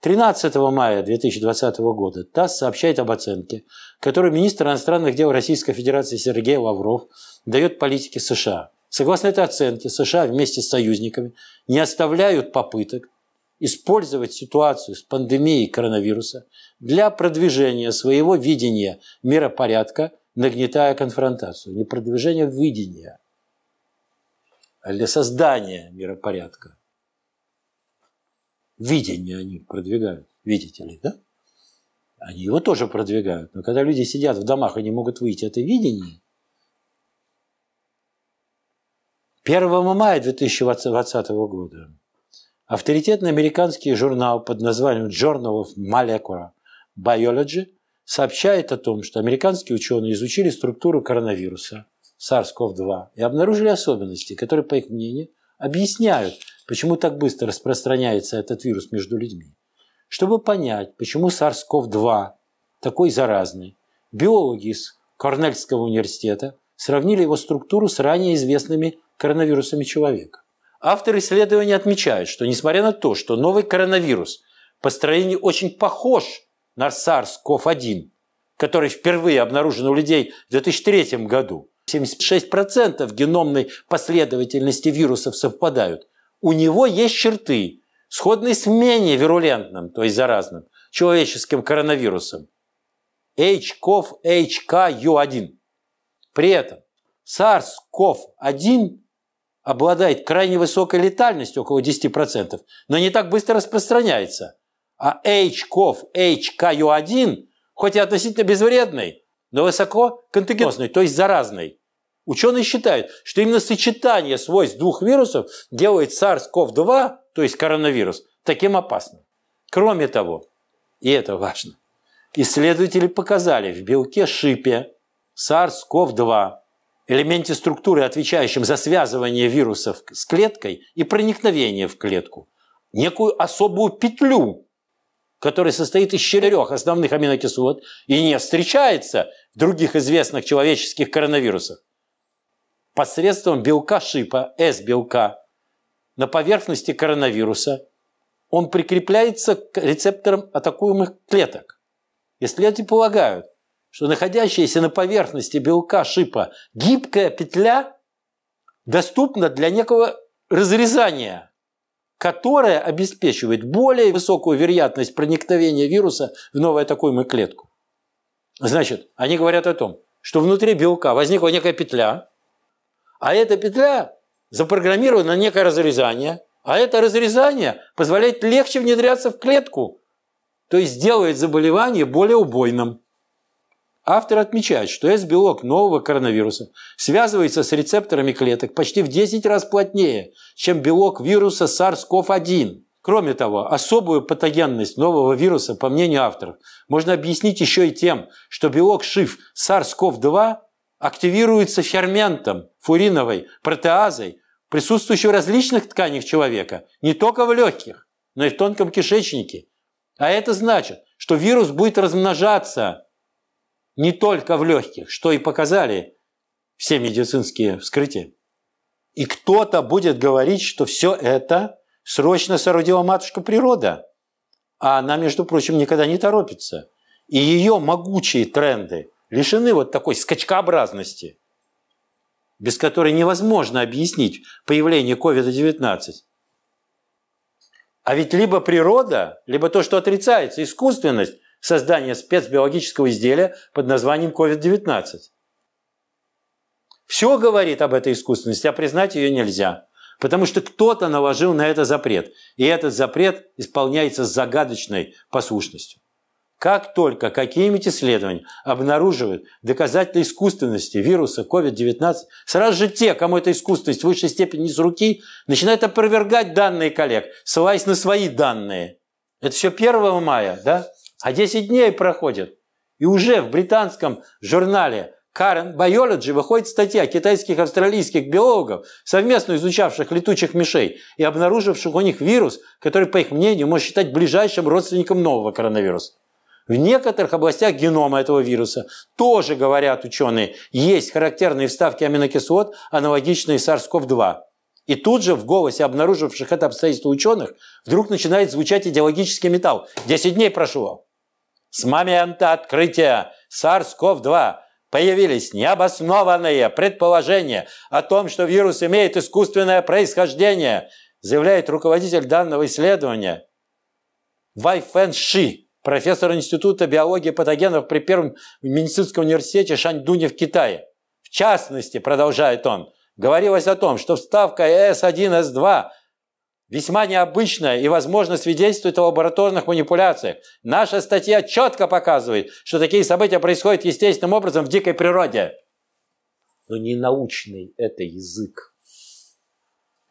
13 мая 2020 года ТАСС сообщает об оценке, которую министр иностранных дел Российской Федерации Сергей Лавров дает политике США. Согласно этой оценке, США вместе с союзниками не оставляют попыток использовать ситуацию с пандемией коронавируса для продвижения своего видения миропорядка, нагнетая конфронтацию. Не продвижение а видения, а для создания миропорядка видение они продвигают, видите ли, да? Они его тоже продвигают. Но когда люди сидят в домах и не могут выйти, это видение. 1 мая 2020 года авторитетный американский журнал под названием Journal of Molecular Biology сообщает о том, что американские ученые изучили структуру коронавируса SARS-CoV-2 и обнаружили особенности, которые, по их мнению, объясняют почему так быстро распространяется этот вирус между людьми. Чтобы понять, почему SARS-CoV-2 такой заразный, биологи из Корнельского университета сравнили его структуру с ранее известными коронавирусами человека. Авторы исследования отмечают, что несмотря на то, что новый коронавирус по строению очень похож на SARS-CoV-1, который впервые обнаружен у людей в 2003 году, 76% геномной последовательности вирусов совпадают, у него есть черты, сходные с менее вирулентным, то есть заразным, человеческим коронавирусом HCOV-HKU1. При этом SARS-CoV-1 обладает крайне высокой летальностью, около 10%, но не так быстро распространяется. А HCOV-HKU1, хоть и относительно безвредный, но высоко контагиозный, то есть заразный. Ученые считают, что именно сочетание свойств двух вирусов делает SARS-CoV-2, то есть коронавирус, таким опасным. Кроме того, и это важно, исследователи показали в белке шипе SARS-CoV-2, элементе структуры, отвечающем за связывание вирусов с клеткой и проникновение в клетку, некую особую петлю, которая состоит из четырех основных аминокислот и не встречается в других известных человеческих коронавирусах посредством белка шипа, s белка на поверхности коронавируса, он прикрепляется к рецепторам атакуемых клеток. Исследователи полагают, что находящаяся на поверхности белка шипа гибкая петля доступна для некого разрезания, которое обеспечивает более высокую вероятность проникновения вируса в новую атакуемую клетку. Значит, они говорят о том, что внутри белка возникла некая петля, а эта петля запрограммирована на некое разрезание, а это разрезание позволяет легче внедряться в клетку, то есть делает заболевание более убойным. Автор отмечает, что S-белок нового коронавируса связывается с рецепторами клеток почти в 10 раз плотнее, чем белок вируса SARS-CoV-1. Кроме того, особую патогенность нового вируса, по мнению авторов, можно объяснить еще и тем, что белок ШИФ SARS-CoV-2 активируется ферментом, фуриновой протеазой, присутствующей в различных тканях человека, не только в легких, но и в тонком кишечнике. А это значит, что вирус будет размножаться не только в легких, что и показали все медицинские вскрытия. И кто-то будет говорить, что все это срочно соорудила матушка природа. А она, между прочим, никогда не торопится. И ее могучие тренды – лишены вот такой скачкообразности, без которой невозможно объяснить появление COVID-19. А ведь либо природа, либо то, что отрицается, искусственность создания спецбиологического изделия под названием COVID-19. Все говорит об этой искусственности, а признать ее нельзя – Потому что кто-то наложил на это запрет. И этот запрет исполняется с загадочной послушностью. Как только какие-нибудь исследования обнаруживают доказательства искусственности вируса COVID-19, сразу же те, кому эта искусственность в высшей степени с руки, начинают опровергать данные коллег, ссылаясь на свои данные. Это все 1 мая, да? А 10 дней проходит. И уже в британском журнале Current Biology выходит статья китайских австралийских биологов, совместно изучавших летучих мышей и обнаруживших у них вирус, который, по их мнению, может считать ближайшим родственником нового коронавируса. В некоторых областях генома этого вируса тоже, говорят ученые, есть характерные вставки аминокислот, аналогичные SARS-CoV-2. И тут же в голосе обнаруживших это обстоятельство ученых вдруг начинает звучать идеологический металл. Десять дней прошло. С момента открытия SARS-CoV-2 появились необоснованные предположения о том, что вирус имеет искусственное происхождение, заявляет руководитель данного исследования Вайфен Ши, профессор Института биологии патогенов при Первом медицинском университете Шаньдуне в Китае. В частности, продолжает он, говорилось о том, что вставка С1, С2 весьма необычная и, возможно, свидетельствует о лабораторных манипуляциях. Наша статья четко показывает, что такие события происходят естественным образом в дикой природе. Но не научный это язык.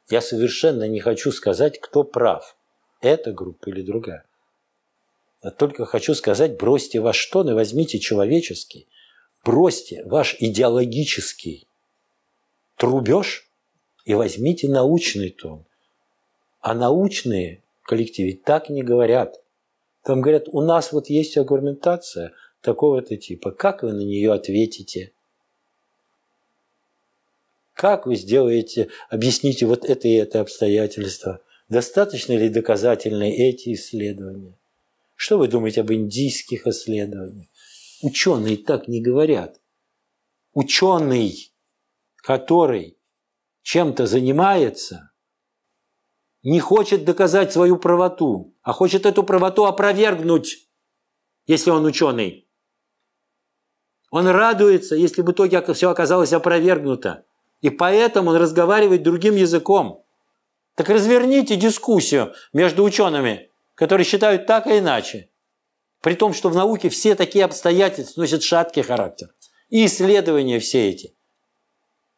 Я совершенно не хочу сказать, кто прав, эта группа или другая. Только хочу сказать, бросьте ваш тон и возьмите человеческий. Бросьте ваш идеологический трубеж и возьмите научный тон. А научные коллективы так не говорят. Там говорят, у нас вот есть аргументация такого-то типа. Как вы на нее ответите? Как вы сделаете, объясните вот это и это обстоятельство? Достаточно ли доказательны эти исследования? Что вы думаете об индийских исследованиях? Ученые так не говорят. Ученый, который чем-то занимается, не хочет доказать свою правоту, а хочет эту правоту опровергнуть, если он ученый. Он радуется, если в итоге все оказалось опровергнуто. И поэтому он разговаривает другим языком. Так разверните дискуссию между учеными – которые считают так и иначе. При том, что в науке все такие обстоятельства носят шаткий характер. И исследования все эти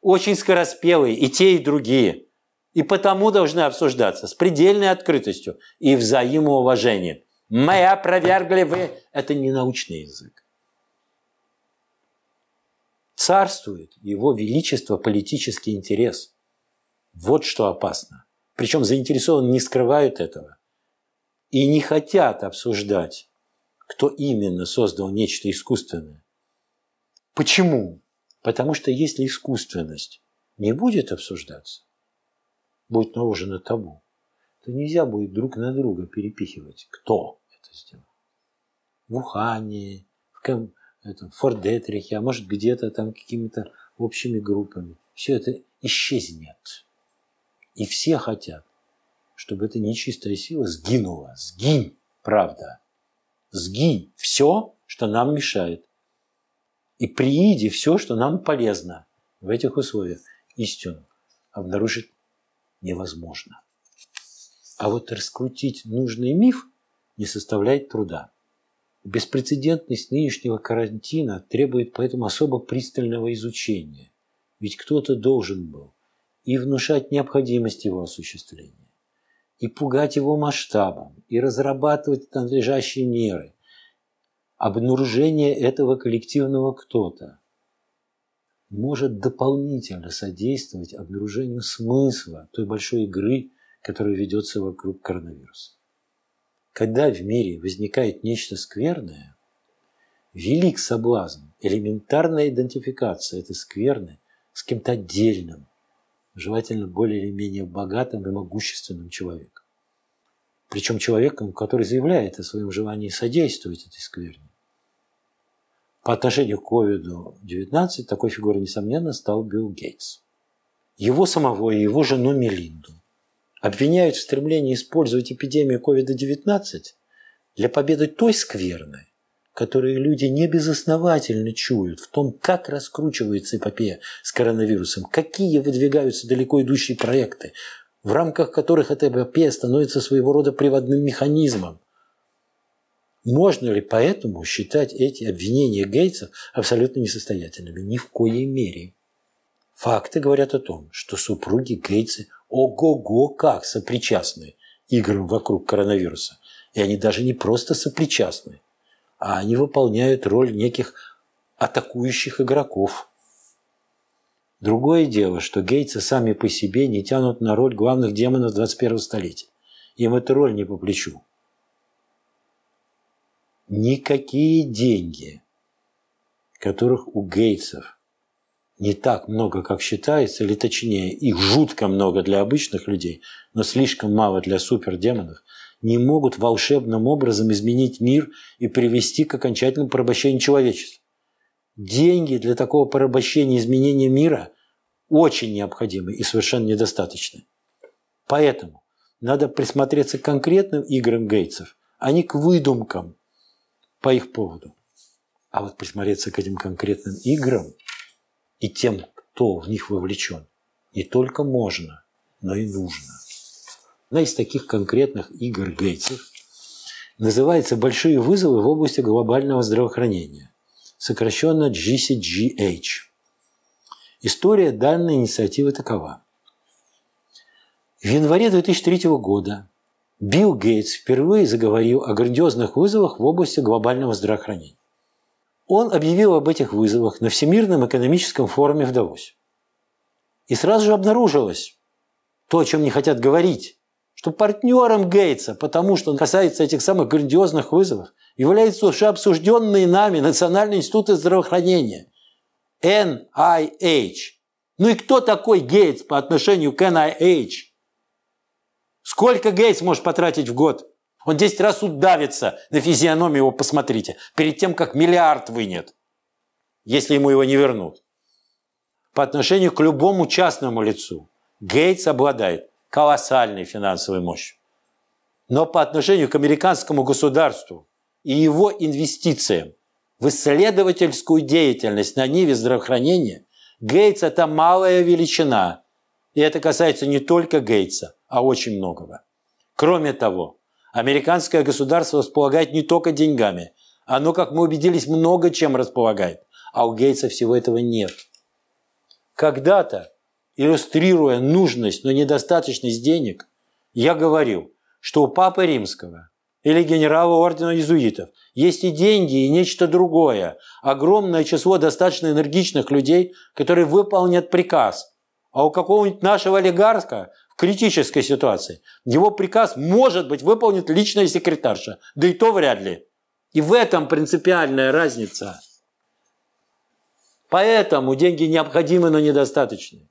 очень скороспелые, и те, и другие. И потому должны обсуждаться с предельной открытостью и взаимоуважением. Мы опровергли вы. Это не научный язык. Царствует его величество политический интерес. Вот что опасно. Причем заинтересован не скрывают этого и не хотят обсуждать, кто именно создал нечто искусственное. Почему? Потому что если искусственность не будет обсуждаться, будет наложено табу, то нельзя будет друг на друга перепихивать, кто это сделал. В Ухане, в, Кэм, это, Фордетрихе, а может где-то там какими-то общими группами. Все это исчезнет. И все хотят чтобы эта нечистая сила сгинула. Сгинь, правда. Сгинь все, что нам мешает. И прииди все, что нам полезно в этих условиях. Истину обнаружить невозможно. А вот раскрутить нужный миф не составляет труда. Беспрецедентность нынешнего карантина требует поэтому особо пристального изучения. Ведь кто-то должен был и внушать необходимость его осуществления и пугать его масштабом, и разрабатывать надлежащие меры. Обнаружение этого коллективного кто-то может дополнительно содействовать обнаружению смысла той большой игры, которая ведется вокруг коронавируса. Когда в мире возникает нечто скверное, велик соблазн элементарная идентификация этой скверны с кем-то отдельным, желательно более или менее богатым и могущественным человеком. Причем человеком, который заявляет о своем желании содействовать этой скверне. По отношению к COVID-19 такой фигурой, несомненно, стал Билл Гейтс. Его самого и его жену Мелинду обвиняют в стремлении использовать эпидемию COVID-19 для победы той скверны, которые люди не безосновательно чуют в том, как раскручивается эпопея с коронавирусом, какие выдвигаются далеко идущие проекты, в рамках которых эта эпопея становится своего рода приводным механизмом. Можно ли поэтому считать эти обвинения Гейтса абсолютно несостоятельными? Ни в коей мере. Факты говорят о том, что супруги Гейтсы ого-го как сопричастны играм вокруг коронавируса. И они даже не просто сопричастны, а они выполняют роль неких атакующих игроков. Другое дело, что гейцы сами по себе не тянут на роль главных демонов 21 столетия. Им эта роль не по плечу. Никакие деньги, которых у гейтсов не так много, как считается, или точнее, их жутко много для обычных людей, но слишком мало для супердемонов – не могут волшебным образом изменить мир и привести к окончательному порабощению человечества. Деньги для такого порабощения изменения мира очень необходимы и совершенно недостаточны. Поэтому надо присмотреться к конкретным играм Гейтсов, а не к выдумкам по их поводу. А вот присмотреться к этим конкретным играм и тем, кто в них вовлечен, не только можно, но и нужно. Одна из таких конкретных игр Гейтсов называется «Большие вызовы в области глобального здравоохранения», сокращенно GCGH. История данной инициативы такова. В январе 2003 года Билл Гейтс впервые заговорил о грандиозных вызовах в области глобального здравоохранения. Он объявил об этих вызовах на Всемирном экономическом форуме в Давосе. И сразу же обнаружилось то, о чем не хотят говорить что партнером Гейтса, потому что касается этих самых грандиозных вызовов, является уже обсужденный нами Национальный институт здравоохранения, NIH. Ну и кто такой Гейтс по отношению к NIH? Сколько Гейтс может потратить в год? Он 10 раз удавится на физиономию его, посмотрите, перед тем, как миллиард вынет, если ему его не вернут. По отношению к любому частному лицу Гейтс обладает колоссальной финансовой мощью. Но по отношению к американскому государству и его инвестициям в исследовательскую деятельность на ниве здравоохранения Гейтс – это малая величина. И это касается не только Гейтса, а очень многого. Кроме того, американское государство располагает не только деньгами. Оно, как мы убедились, много чем располагает. А у Гейтса всего этого нет. Когда-то иллюстрируя нужность, но недостаточность денег, я говорил, что у Папы Римского или генерала ордена иезуитов есть и деньги, и нечто другое, огромное число достаточно энергичных людей, которые выполнят приказ. А у какого-нибудь нашего олигарха в критической ситуации его приказ, может быть, выполнит личная секретарша, да и то вряд ли. И в этом принципиальная разница. Поэтому деньги необходимы, но недостаточны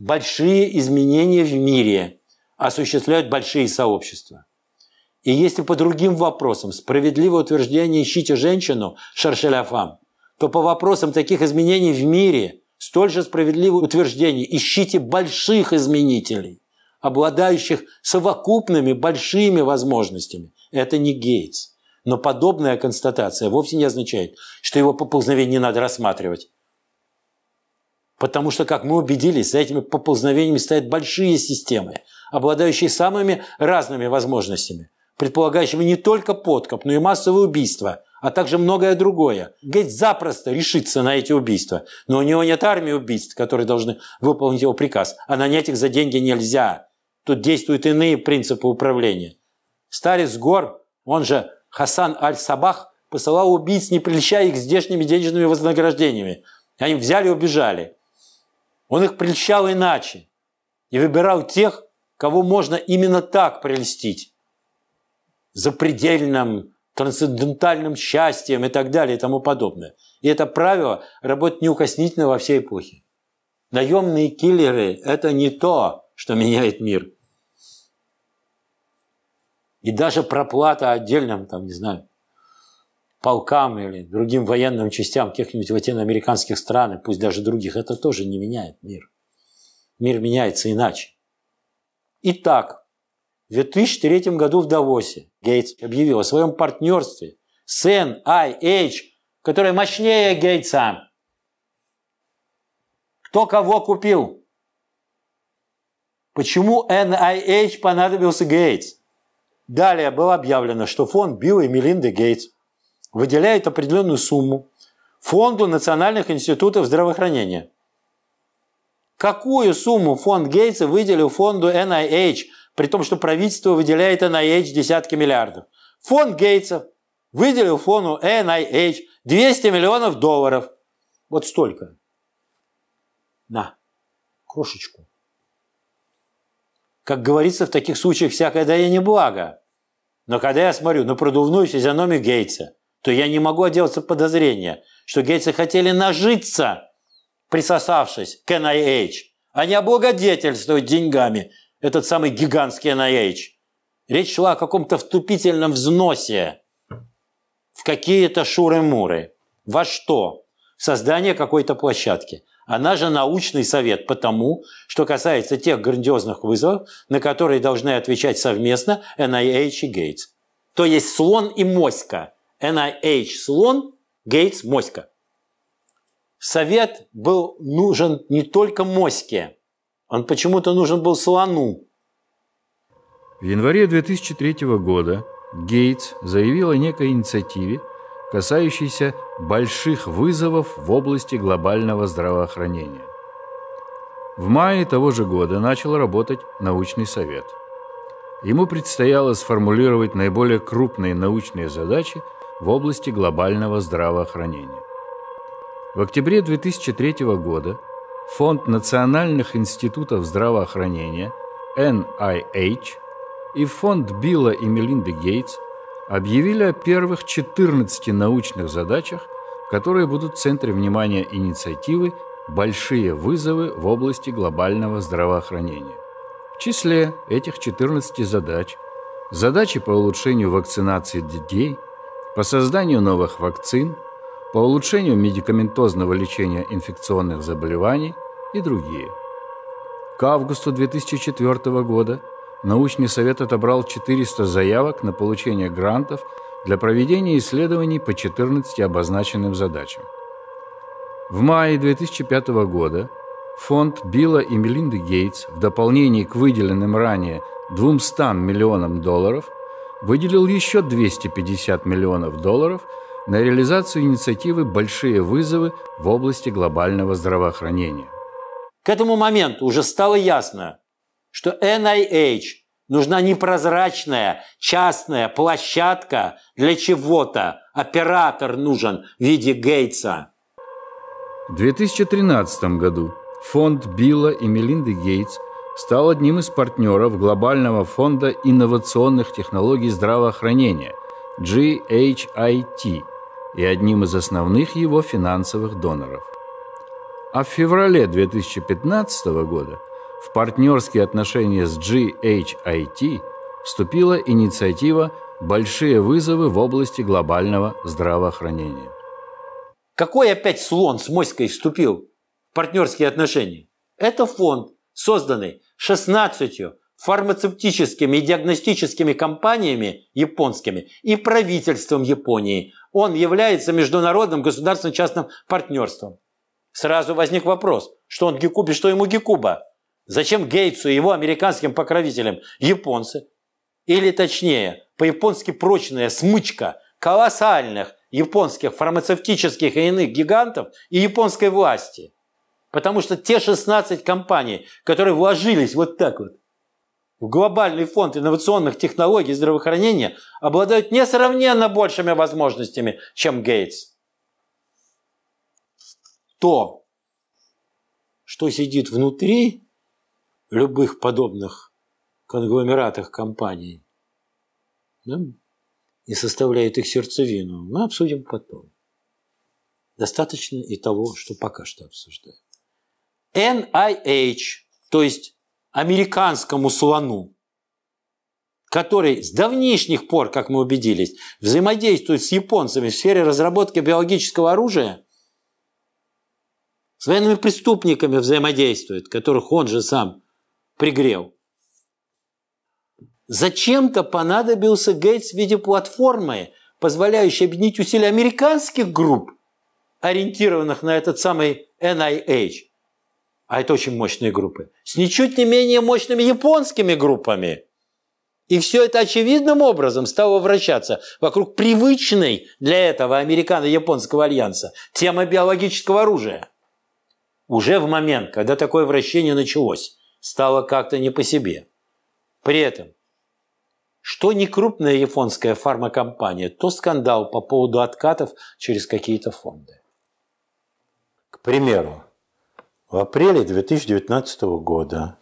большие изменения в мире осуществляют большие сообщества. И если по другим вопросам справедливое утверждение «ищите женщину» шаршеляфам, то по вопросам таких изменений в мире столь же справедливое утверждение «ищите больших изменителей», обладающих совокупными большими возможностями. Это не Гейтс. Но подобная констатация вовсе не означает, что его поползновение не надо рассматривать. Потому что, как мы убедились, за этими поползновениями стоят большие системы, обладающие самыми разными возможностями, предполагающими не только подкоп, но и массовые убийства, а также многое другое. Гейтс запросто решится на эти убийства, но у него нет армии убийств, которые должны выполнить его приказ, а нанять их за деньги нельзя. Тут действуют иные принципы управления. Старец Гор, он же Хасан Аль-Сабах, посылал убийц, не прельщая их здешними денежными вознаграждениями. Они взяли и убежали. Он их прельщал иначе и выбирал тех, кого можно именно так прельстить. Запредельным, трансцендентальным счастьем и так далее и тому подобное. И это правило работает неукоснительно во всей эпохе. Наемные киллеры – это не то, что меняет мир. И даже проплата отдельным, там, не знаю, полкам или другим военным частям каких-нибудь латиноамериканских стран, и пусть даже других, это тоже не меняет мир. Мир меняется иначе. Итак, в 2003 году в Давосе Гейтс объявил о своем партнерстве с NIH, которое мощнее Гейтса. Кто кого купил? Почему NIH понадобился Гейтс? Далее было объявлено, что фонд Билла и Мелинды Гейтс – выделяет определенную сумму фонду национальных институтов здравоохранения. Какую сумму фонд Гейтса выделил фонду NIH, при том, что правительство выделяет NIH десятки миллиардов? Фонд Гейтса выделил фонду NIH 200 миллионов долларов. Вот столько. На, крошечку. Как говорится, в таких случаях всякое даяние благо. Но когда я смотрю на продувную физиономию Гейтса – то я не могу отделаться подозрения, что Гейтсы хотели нажиться, присосавшись к NIH, а не облагодетельствовать деньгами этот самый гигантский NIH. Речь шла о каком-то вступительном взносе в какие-то шуры-муры. Во что? В создание какой-то площадки. Она же научный совет потому, что касается тех грандиозных вызовов, на которые должны отвечать совместно NIH и Гейтс. То есть слон и моська – NIH а слон, Гейтс моська. Совет был нужен не только моське, он почему-то нужен был слону. В январе 2003 года Гейтс заявил о некой инициативе, касающейся больших вызовов в области глобального здравоохранения. В мае того же года начал работать научный совет. Ему предстояло сформулировать наиболее крупные научные задачи – в области глобального здравоохранения. В октябре 2003 года Фонд национальных институтов здравоохранения NIH и Фонд Билла и Мелинды Гейтс объявили о первых 14 научных задачах, которые будут в центре внимания инициативы «Большие вызовы в области глобального здравоохранения». В числе этих 14 задач задачи по улучшению вакцинации детей – по созданию новых вакцин, по улучшению медикаментозного лечения инфекционных заболеваний и другие. К августу 2004 года научный совет отобрал 400 заявок на получение грантов для проведения исследований по 14 обозначенным задачам. В мае 2005 года фонд Билла и Мелинды Гейтс в дополнении к выделенным ранее 200 миллионам долларов – выделил еще 250 миллионов долларов на реализацию инициативы «Большие вызовы в области глобального здравоохранения». К этому моменту уже стало ясно, что NIH нужна непрозрачная частная площадка для чего-то. Оператор нужен в виде Гейтса. В 2013 году фонд Билла и Мелинды Гейтс – стал одним из партнеров Глобального фонда инновационных технологий здравоохранения GHIT и одним из основных его финансовых доноров. А в феврале 2015 года в партнерские отношения с GHIT вступила инициатива «Большие вызовы в области глобального здравоохранения». Какой опять слон с моськой вступил в партнерские отношения? Это фонд, созданный 16 фармацевтическими и диагностическими компаниями японскими и правительством Японии. Он является международным государственным частным партнерством. Сразу возник вопрос, что он Гекуби, что ему Гекуба? Зачем Гейтсу и его американским покровителям японцы? Или точнее, по-японски прочная смычка колоссальных японских фармацевтических и иных гигантов и японской власти – Потому что те 16 компаний, которые вложились вот так вот в глобальный фонд инновационных технологий здравоохранения, обладают несравненно большими возможностями, чем Гейтс. То, что сидит внутри любых подобных конгломератах компаний да, и составляет их сердцевину, мы обсудим потом. Достаточно и того, что пока что обсуждаем. NIH, то есть американскому слону, который с давнишних пор, как мы убедились, взаимодействует с японцами в сфере разработки биологического оружия, с военными преступниками взаимодействует, которых он же сам пригрел. Зачем-то понадобился Гейтс в виде платформы, позволяющей объединить усилия американских групп, ориентированных на этот самый NIH, а это очень мощные группы, с ничуть не менее мощными японскими группами. И все это очевидным образом стало вращаться вокруг привычной для этого американо-японского альянса темы биологического оружия. Уже в момент, когда такое вращение началось, стало как-то не по себе. При этом, что не крупная японская фармакомпания, то скандал по поводу откатов через какие-то фонды. К примеру, в апреле 2019 года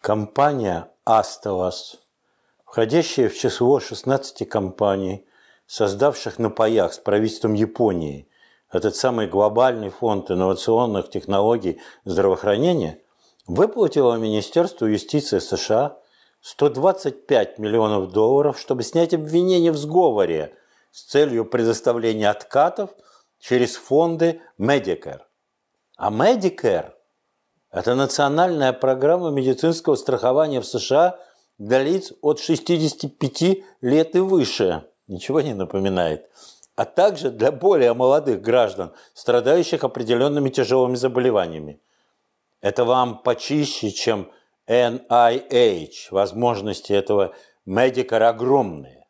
компания Astolas, входящая в число 16 компаний, создавших на паях с правительством Японии этот самый глобальный фонд инновационных технологий здравоохранения, выплатила Министерству юстиции США 125 миллионов долларов, чтобы снять обвинение в сговоре с целью предоставления откатов через фонды Medicare. А Medicare – это национальная программа медицинского страхования в США для лиц от 65 лет и выше. Ничего не напоминает. А также для более молодых граждан, страдающих определенными тяжелыми заболеваниями. Это вам почище, чем NIH. Возможности этого Medicare огромные.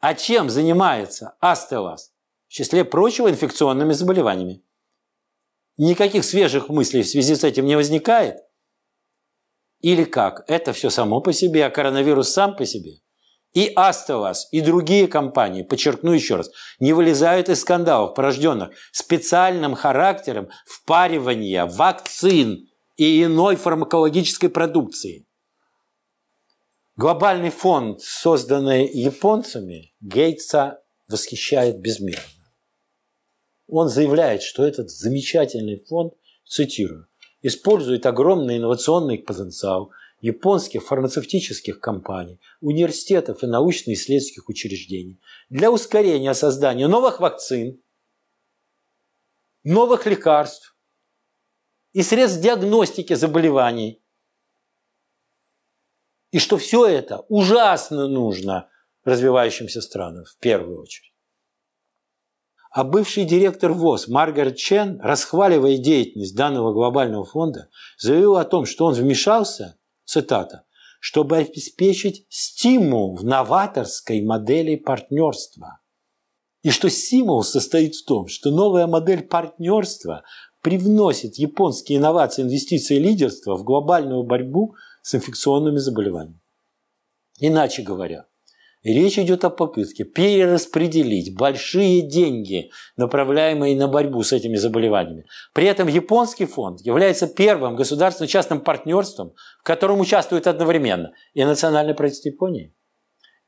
А чем занимается Астелас? В числе прочего инфекционными заболеваниями никаких свежих мыслей в связи с этим не возникает? Или как? Это все само по себе, а коронавирус сам по себе. И Астовас, и другие компании, подчеркну еще раз, не вылезают из скандалов, порожденных специальным характером впаривания вакцин и иной фармакологической продукции. Глобальный фонд, созданный японцами, Гейтса восхищает безмерно он заявляет, что этот замечательный фонд, цитирую, использует огромный инновационный потенциал японских фармацевтических компаний, университетов и научно-исследовательских учреждений для ускорения создания новых вакцин, новых лекарств и средств диагностики заболеваний. И что все это ужасно нужно развивающимся странам в первую очередь. А бывший директор ВОЗ Маргарет Чен, расхваливая деятельность данного глобального фонда, заявил о том, что он вмешался, цитата, чтобы обеспечить стимул в новаторской модели партнерства. И что стимул состоит в том, что новая модель партнерства привносит японские инновации, инвестиции и лидерство в глобальную борьбу с инфекционными заболеваниями. Иначе говоря, Речь идет о попытке перераспределить большие деньги, направляемые на борьбу с этими заболеваниями. При этом японский фонд является первым государственным частным партнерством, в котором участвуют одновременно и Национальное правительство Японии,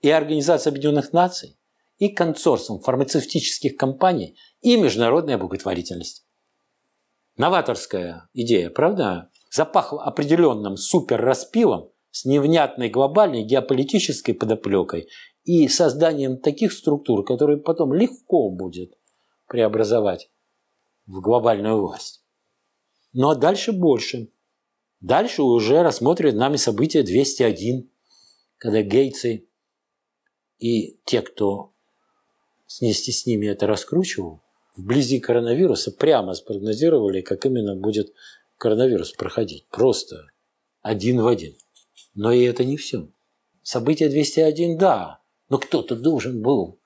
и Организация Объединенных Наций, и консорциум фармацевтических компаний, и международная благотворительность. Новаторская идея, правда? Запахла определенным суперраспилом с невнятной глобальной геополитической подоплекой и созданием таких структур, которые потом легко будет преобразовать в глобальную власть. Ну а дальше больше. Дальше уже рассмотрят нами события 201, когда Гейтсы и те, кто снести с ними это раскручивал, вблизи коронавируса прямо спрогнозировали, как именно будет коронавирус проходить. Просто один в один. Но и это не все. Событие 201, да, но кто-то должен был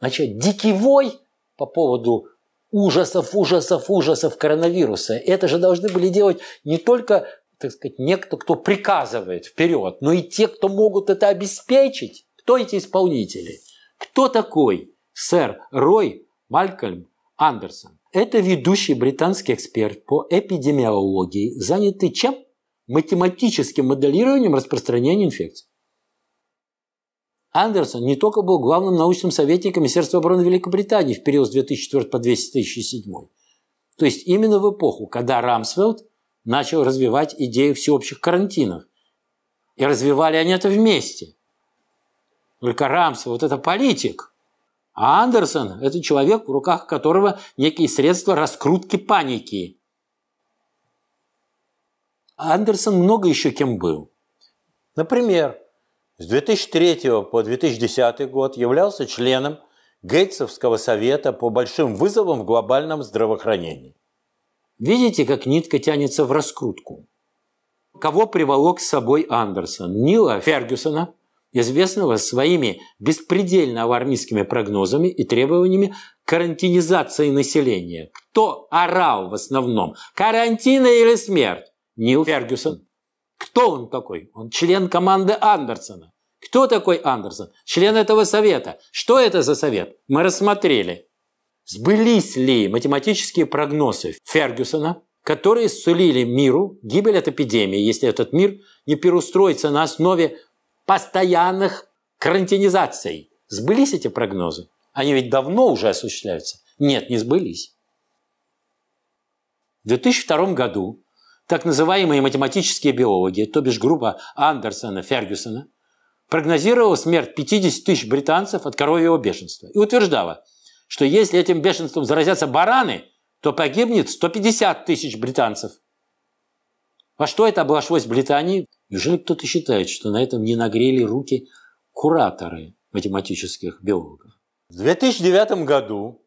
начать дикий вой по поводу ужасов, ужасов, ужасов коронавируса. Это же должны были делать не только так сказать, некто, кто приказывает вперед, но и те, кто могут это обеспечить. Кто эти исполнители? Кто такой сэр Рой Малькольм Андерсон? Это ведущий британский эксперт по эпидемиологии, занятый чем? Математическим моделированием распространения инфекции. Андерсон не только был главным научным советником Министерства обороны Великобритании в период с 2004 по 2007, то есть именно в эпоху, когда Рамсфелд начал развивать идею всеобщих карантинов. И развивали они это вместе. Только Рамсфелд – это политик, а Андерсон – это человек, в руках которого некие средства раскрутки паники. Андерсон много еще кем был. Например, с 2003 по 2010 год являлся членом Гейтсовского совета по большим вызовам в глобальном здравоохранении. Видите, как нитка тянется в раскрутку? Кого приволок с собой Андерсон? Нила Фергюсона, известного своими беспредельно авармистскими прогнозами и требованиями карантинизации населения. Кто орал в основном? Карантина или смерть? Нил Фергюсон. Кто он такой? Он член команды Андерсона. Кто такой Андерсон? Член этого совета. Что это за совет? Мы рассмотрели. Сбылись ли математические прогнозы Фергюсона, которые сулили миру гибель от эпидемии, если этот мир не переустроится на основе постоянных карантинизаций? Сбылись эти прогнозы? Они ведь давно уже осуществляются. Нет, не сбылись. В 2002 году так называемые математические биологи, то бишь группа Андерсона, Фергюсона, прогнозировала смерть 50 тысяч британцев от коровьего бешенства и утверждала, что если этим бешенством заразятся бараны, то погибнет 150 тысяч британцев. Во что это обошлось в Британии? Неужели кто-то считает, что на этом не нагрели руки кураторы математических биологов? В 2009 году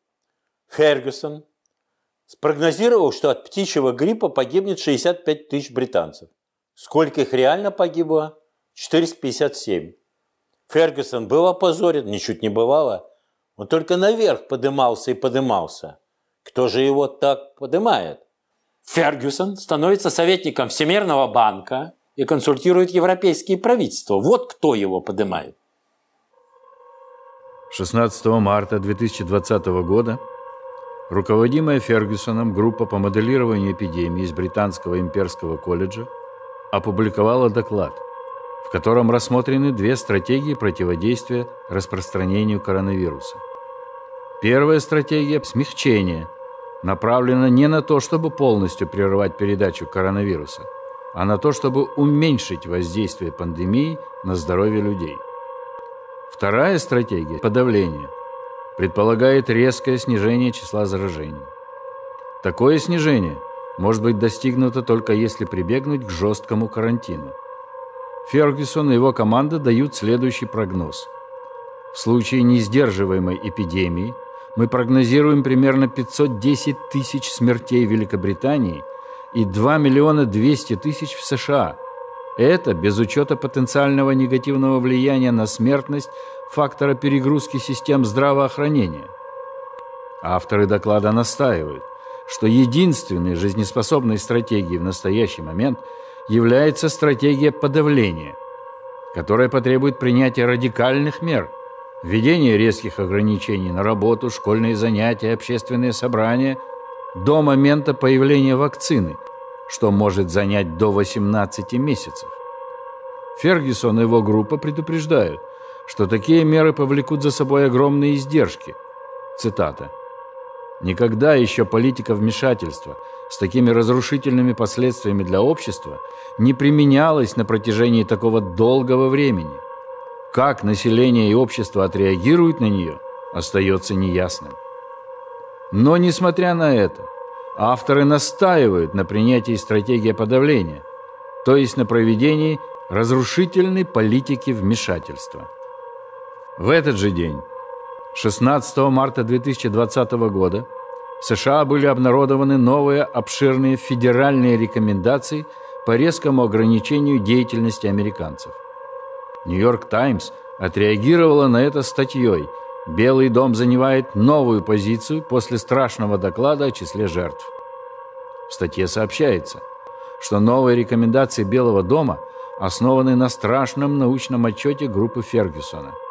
Фергюсон спрогнозировал, что от птичьего гриппа погибнет 65 тысяч британцев. Сколько их реально погибло? 457. Фергюсон был опозорен, ничуть не бывало. Он только наверх подымался и подымался. Кто же его так подымает? Фергюсон становится советником Всемирного банка и консультирует европейские правительства. Вот кто его подымает. 16 марта 2020 года Руководимая Фергюсоном группа по моделированию эпидемии из Британского имперского колледжа опубликовала доклад, в котором рассмотрены две стратегии противодействия распространению коронавируса. Первая стратегия – смягчение, направлена не на то, чтобы полностью прервать передачу коронавируса, а на то, чтобы уменьшить воздействие пандемии на здоровье людей. Вторая стратегия – подавление – предполагает резкое снижение числа заражений. Такое снижение может быть достигнуто только если прибегнуть к жесткому карантину. Фергюсон и его команда дают следующий прогноз. В случае несдерживаемой эпидемии мы прогнозируем примерно 510 тысяч смертей в Великобритании и 2 миллиона 200 тысяч в США. Это без учета потенциального негативного влияния на смертность фактора перегрузки систем здравоохранения. Авторы доклада настаивают, что единственной жизнеспособной стратегией в настоящий момент является стратегия подавления, которая потребует принятия радикальных мер, введения резких ограничений на работу, школьные занятия, общественные собрания до момента появления вакцины, что может занять до 18 месяцев. Фергюсон и его группа предупреждают – что такие меры повлекут за собой огромные издержки. Цитата. Никогда еще политика вмешательства с такими разрушительными последствиями для общества не применялась на протяжении такого долгого времени. Как население и общество отреагируют на нее, остается неясным. Но, несмотря на это, авторы настаивают на принятии стратегии подавления, то есть на проведении разрушительной политики вмешательства. В этот же день, 16 марта 2020 года, в США были обнародованы новые обширные федеральные рекомендации по резкому ограничению деятельности американцев. «Нью-Йорк Таймс» отреагировала на это статьей «Белый дом занимает новую позицию после страшного доклада о числе жертв». В статье сообщается, что новые рекомендации Белого дома основаны на страшном научном отчете группы Фергюсона –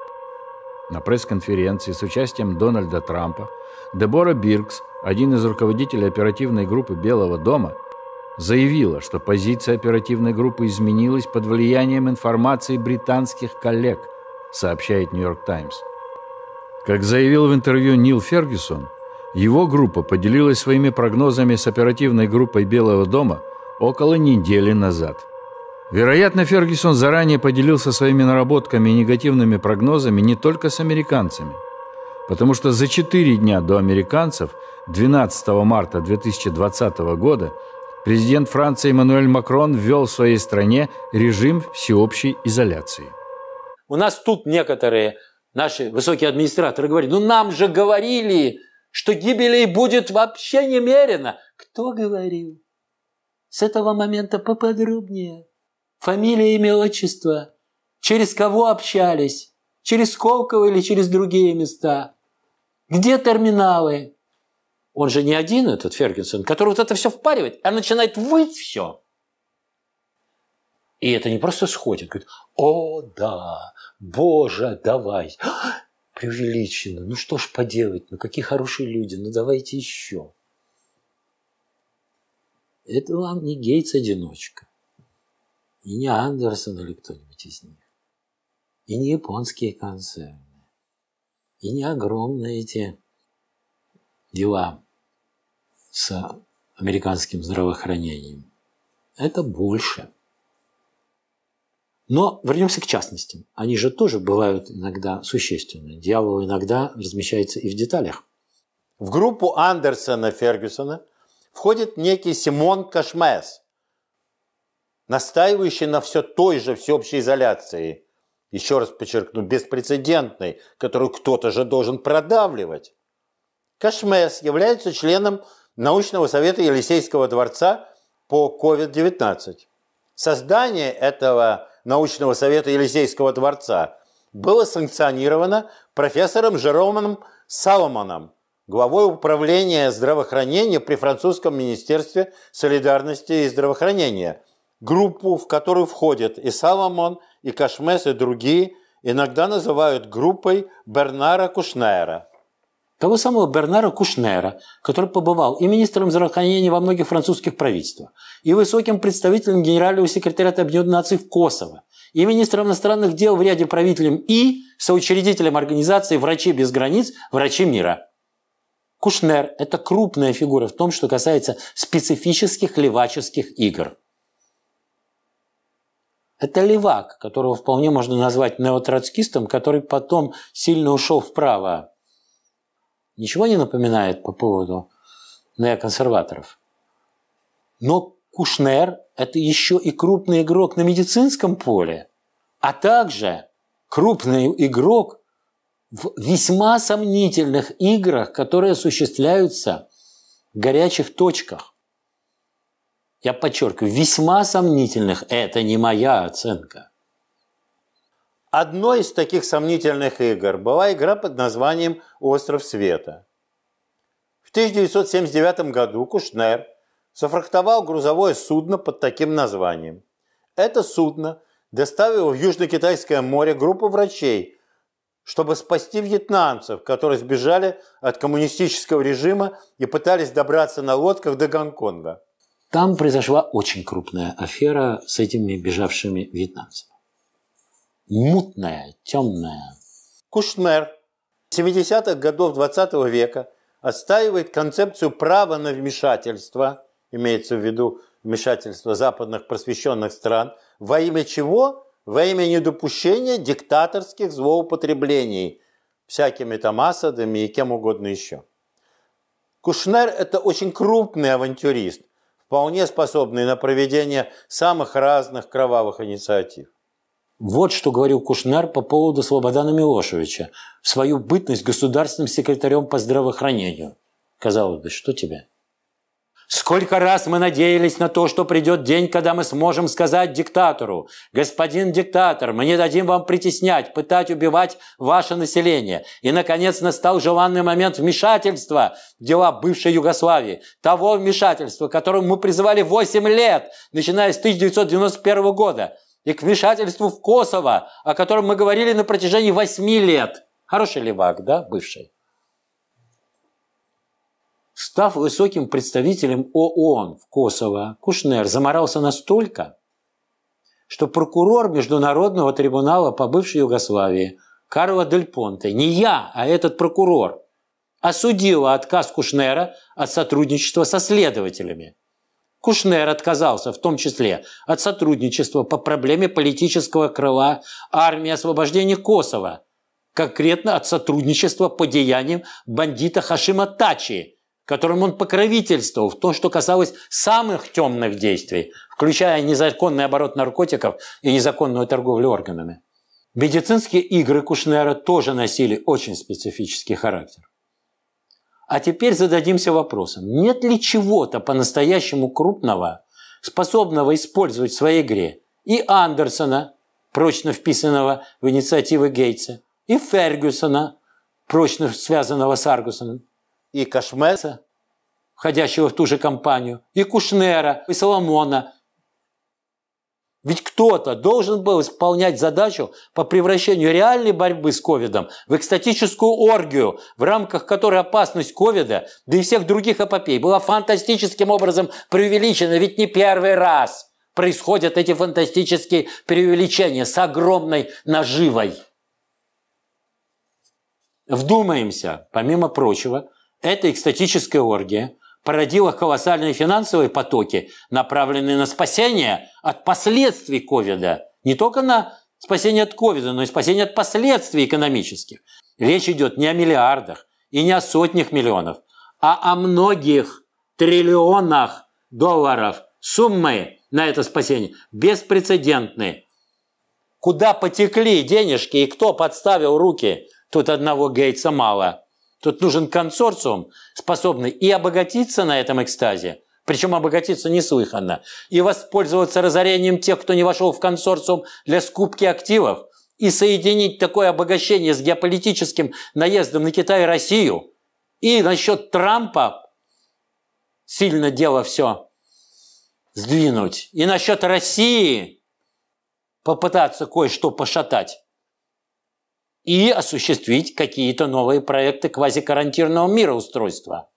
на пресс-конференции с участием Дональда Трампа, Дебора Биркс, один из руководителей оперативной группы Белого дома, заявила, что позиция оперативной группы изменилась под влиянием информации британских коллег, сообщает «Нью-Йорк Таймс». Как заявил в интервью Нил Фергюсон, его группа поделилась своими прогнозами с оперативной группой Белого дома около недели назад – Вероятно, Фергюсон заранее поделился своими наработками и негативными прогнозами не только с американцами, потому что за 4 дня до американцев, 12 марта 2020 года, президент Франции Эммануэль Макрон ввел в своей стране режим всеобщей изоляции. У нас тут некоторые наши высокие администраторы говорят, ну нам же говорили, что гибелей будет вообще немерено. Кто говорил? С этого момента поподробнее фамилия, имя, отчество, через кого общались, через Сколково или через другие места, где терминалы. Он же не один, этот Фергюсон, который вот это все впаривает, а начинает выть все. И это не просто сходит, говорит, о да, боже, давай, преувеличено, ну что ж поделать, ну какие хорошие люди, ну давайте еще. Это вам не Гейтс-одиночка и не Андерсон или кто-нибудь из них, и не японские концерны, и не огромные эти дела с американским здравоохранением. Это больше. Но вернемся к частностям. Они же тоже бывают иногда существенны. Дьявол иногда размещается и в деталях. В группу Андерсона Фергюсона входит некий Симон Кашмес, настаивающий на все той же всеобщей изоляции, еще раз подчеркну, беспрецедентной, которую кто-то же должен продавливать. Кашмес является членом научного совета Елисейского дворца по COVID-19. Создание этого научного совета Елисейского дворца было санкционировано профессором Жероманом Саломоном, главой управления здравоохранения при французском министерстве солидарности и здравоохранения – группу, в которую входят и Соломон, и Кашмес, и другие, иногда называют группой Бернара Кушнера. Того самого Бернара Кушнера, который побывал и министром здравоохранения во многих французских правительствах, и высоким представителем генерального секретариата Объединенных Наций в Косово, и министром иностранных дел в ряде правителем и соучредителем организации «Врачи без границ. Врачи мира». Кушнер – это крупная фигура в том, что касается специфических леваческих игр – это левак, которого вполне можно назвать неотроцкистом, который потом сильно ушел вправо. Ничего не напоминает по поводу неоконсерваторов. Но Кушнер – это еще и крупный игрок на медицинском поле, а также крупный игрок в весьма сомнительных играх, которые осуществляются в горячих точках я подчеркиваю, весьма сомнительных, это не моя оценка. Одной из таких сомнительных игр была игра под названием «Остров света». В 1979 году Кушнер софрахтовал грузовое судно под таким названием. Это судно доставило в Южно-Китайское море группу врачей, чтобы спасти вьетнамцев, которые сбежали от коммунистического режима и пытались добраться на лодках до Гонконга. Там произошла очень крупная афера с этими бежавшими вьетнамцами. Мутная, темная. Кушнер 70-х годов 20 -го века отстаивает концепцию права на вмешательство, имеется в виду вмешательство западных просвещенных стран, во имя чего? Во имя недопущения диктаторских злоупотреблений всякими там Асадами и кем угодно еще. Кушнер – это очень крупный авантюрист, вполне способные на проведение самых разных кровавых инициатив. Вот что говорил Кушнер по поводу Слободана Милошевича в свою бытность государственным секретарем по здравоохранению. Казалось бы, что тебе? Сколько раз мы надеялись на то, что придет день, когда мы сможем сказать диктатору, «Господин диктатор, мы не дадим вам притеснять, пытать, убивать ваше население». И, наконец, настал желанный момент вмешательства в дела бывшей Югославии, того вмешательства, к которому мы призывали 8 лет, начиная с 1991 года, и к вмешательству в Косово, о котором мы говорили на протяжении 8 лет. Хороший левак, да, бывший? Став высоким представителем ООН в Косово, Кушнер заморался настолько, что прокурор Международного трибунала по бывшей Югославии Карло Дель Понте, не я, а этот прокурор, осудила отказ Кушнера от сотрудничества со следователями. Кушнер отказался в том числе от сотрудничества по проблеме политического крыла армии освобождения Косово, конкретно от сотрудничества по деяниям бандита Хашима Тачи, которым он покровительствовал в том, что касалось самых темных действий, включая незаконный оборот наркотиков и незаконную торговлю органами. Медицинские игры Кушнера тоже носили очень специфический характер. А теперь зададимся вопросом, нет ли чего-то по-настоящему крупного, способного использовать в своей игре и Андерсона, прочно вписанного в инициативы Гейтса, и Фергюсона, прочно связанного с Аргусоном, и Кашмеса, входящего в ту же компанию, и Кушнера, и Соломона. Ведь кто-то должен был исполнять задачу по превращению реальной борьбы с ковидом в экстатическую оргию, в рамках которой опасность ковида, да и всех других эпопей, была фантастическим образом преувеличена, ведь не первый раз происходят эти фантастические преувеличения с огромной наживой. Вдумаемся, помимо прочего, эта экстатическая оргия породила колоссальные финансовые потоки, направленные на спасение от последствий ковида. Не только на спасение от ковида, но и спасение от последствий экономических. Речь идет не о миллиардах и не о сотнях миллионов, а о многих триллионах долларов суммы на это спасение беспрецедентные. Куда потекли денежки и кто подставил руки? Тут одного Гейтса мало – Тут нужен консорциум, способный и обогатиться на этом экстазе, причем обогатиться неслыханно, и воспользоваться разорением тех, кто не вошел в консорциум для скупки активов, и соединить такое обогащение с геополитическим наездом на Китай и Россию. И насчет Трампа сильно дело все сдвинуть. И насчет России попытаться кое-что пошатать и осуществить какие-то новые проекты квазикарантирного мироустройства.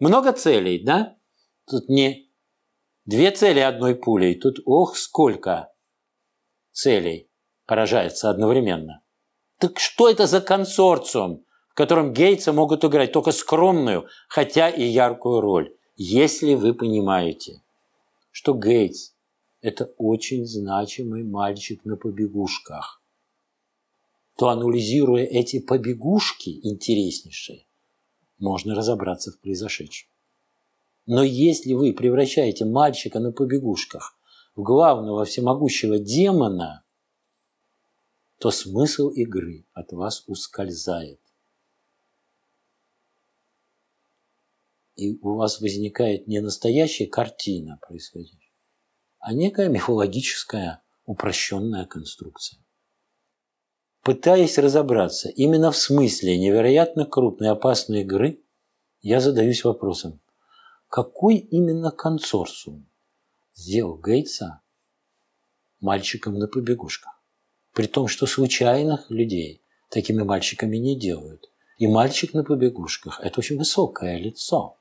Много целей, да? Тут не две цели одной пулей, тут ох, сколько целей поражается одновременно. Так что это за консорциум, в котором гейцы могут играть только скромную, хотя и яркую роль, если вы понимаете, что Гейтс – это очень значимый мальчик на побегушках то анализируя эти побегушки интереснейшие, можно разобраться в произошедшем. Но если вы превращаете мальчика на побегушках в главного всемогущего демона, то смысл игры от вас ускользает. И у вас возникает не настоящая картина происходящего, а некая мифологическая упрощенная конструкция. Пытаясь разобраться именно в смысле невероятно крупной опасной игры, я задаюсь вопросом, какой именно консорциум сделал Гейтса мальчиком на побегушках? При том, что случайных людей такими мальчиками не делают. И мальчик на побегушках – это очень высокое лицо.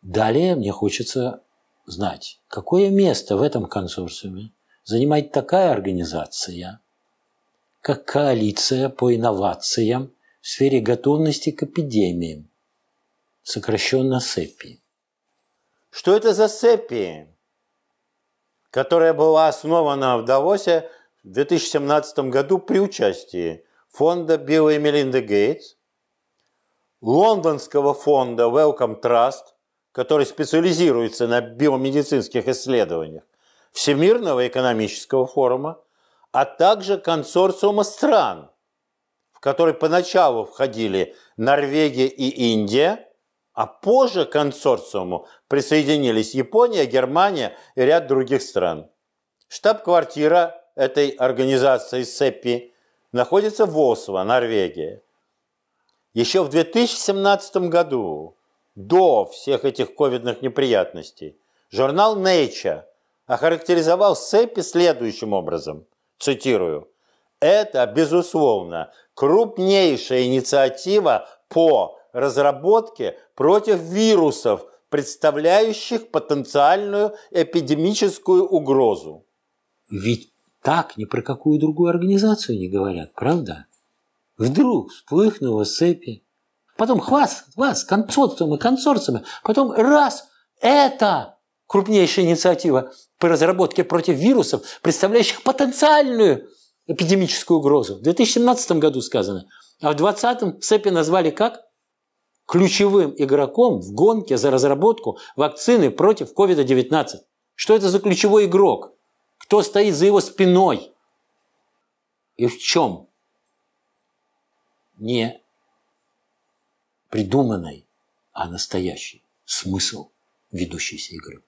Далее мне хочется знать, какое место в этом консорциуме занимает такая организация – как коалиция по инновациям в сфере готовности к эпидемиям, сокращенно СЭПИ. Что это за СЭПИ, которая была основана в Давосе в 2017 году при участии фонда Билла и Мелинда Гейтс, лондонского фонда Wellcome Trust, который специализируется на биомедицинских исследованиях, Всемирного экономического форума – а также консорциума стран, в который поначалу входили Норвегия и Индия, а позже к консорциуму присоединились Япония, Германия и ряд других стран. Штаб-квартира этой организации СЭПИ находится в Осло, Норвегия. Еще в 2017 году, до всех этих ковидных неприятностей, журнал Nature – охарактеризовал Сеппи следующим образом цитирую, это, безусловно, крупнейшая инициатива по разработке против вирусов, представляющих потенциальную эпидемическую угрозу. Ведь так ни про какую другую организацию не говорят, правда? Вдруг вспыхнула сепи, потом хвас, хвас, консорциумы, консорциумы, потом раз, это крупнейшая инициатива по разработке против вирусов, представляющих потенциальную эпидемическую угрозу. В 2017 году сказано. А в 2020 СЭПи назвали как? Ключевым игроком в гонке за разработку вакцины против COVID-19. Что это за ключевой игрок? Кто стоит за его спиной? И в чем? Не придуманный, а настоящий смысл ведущейся игры.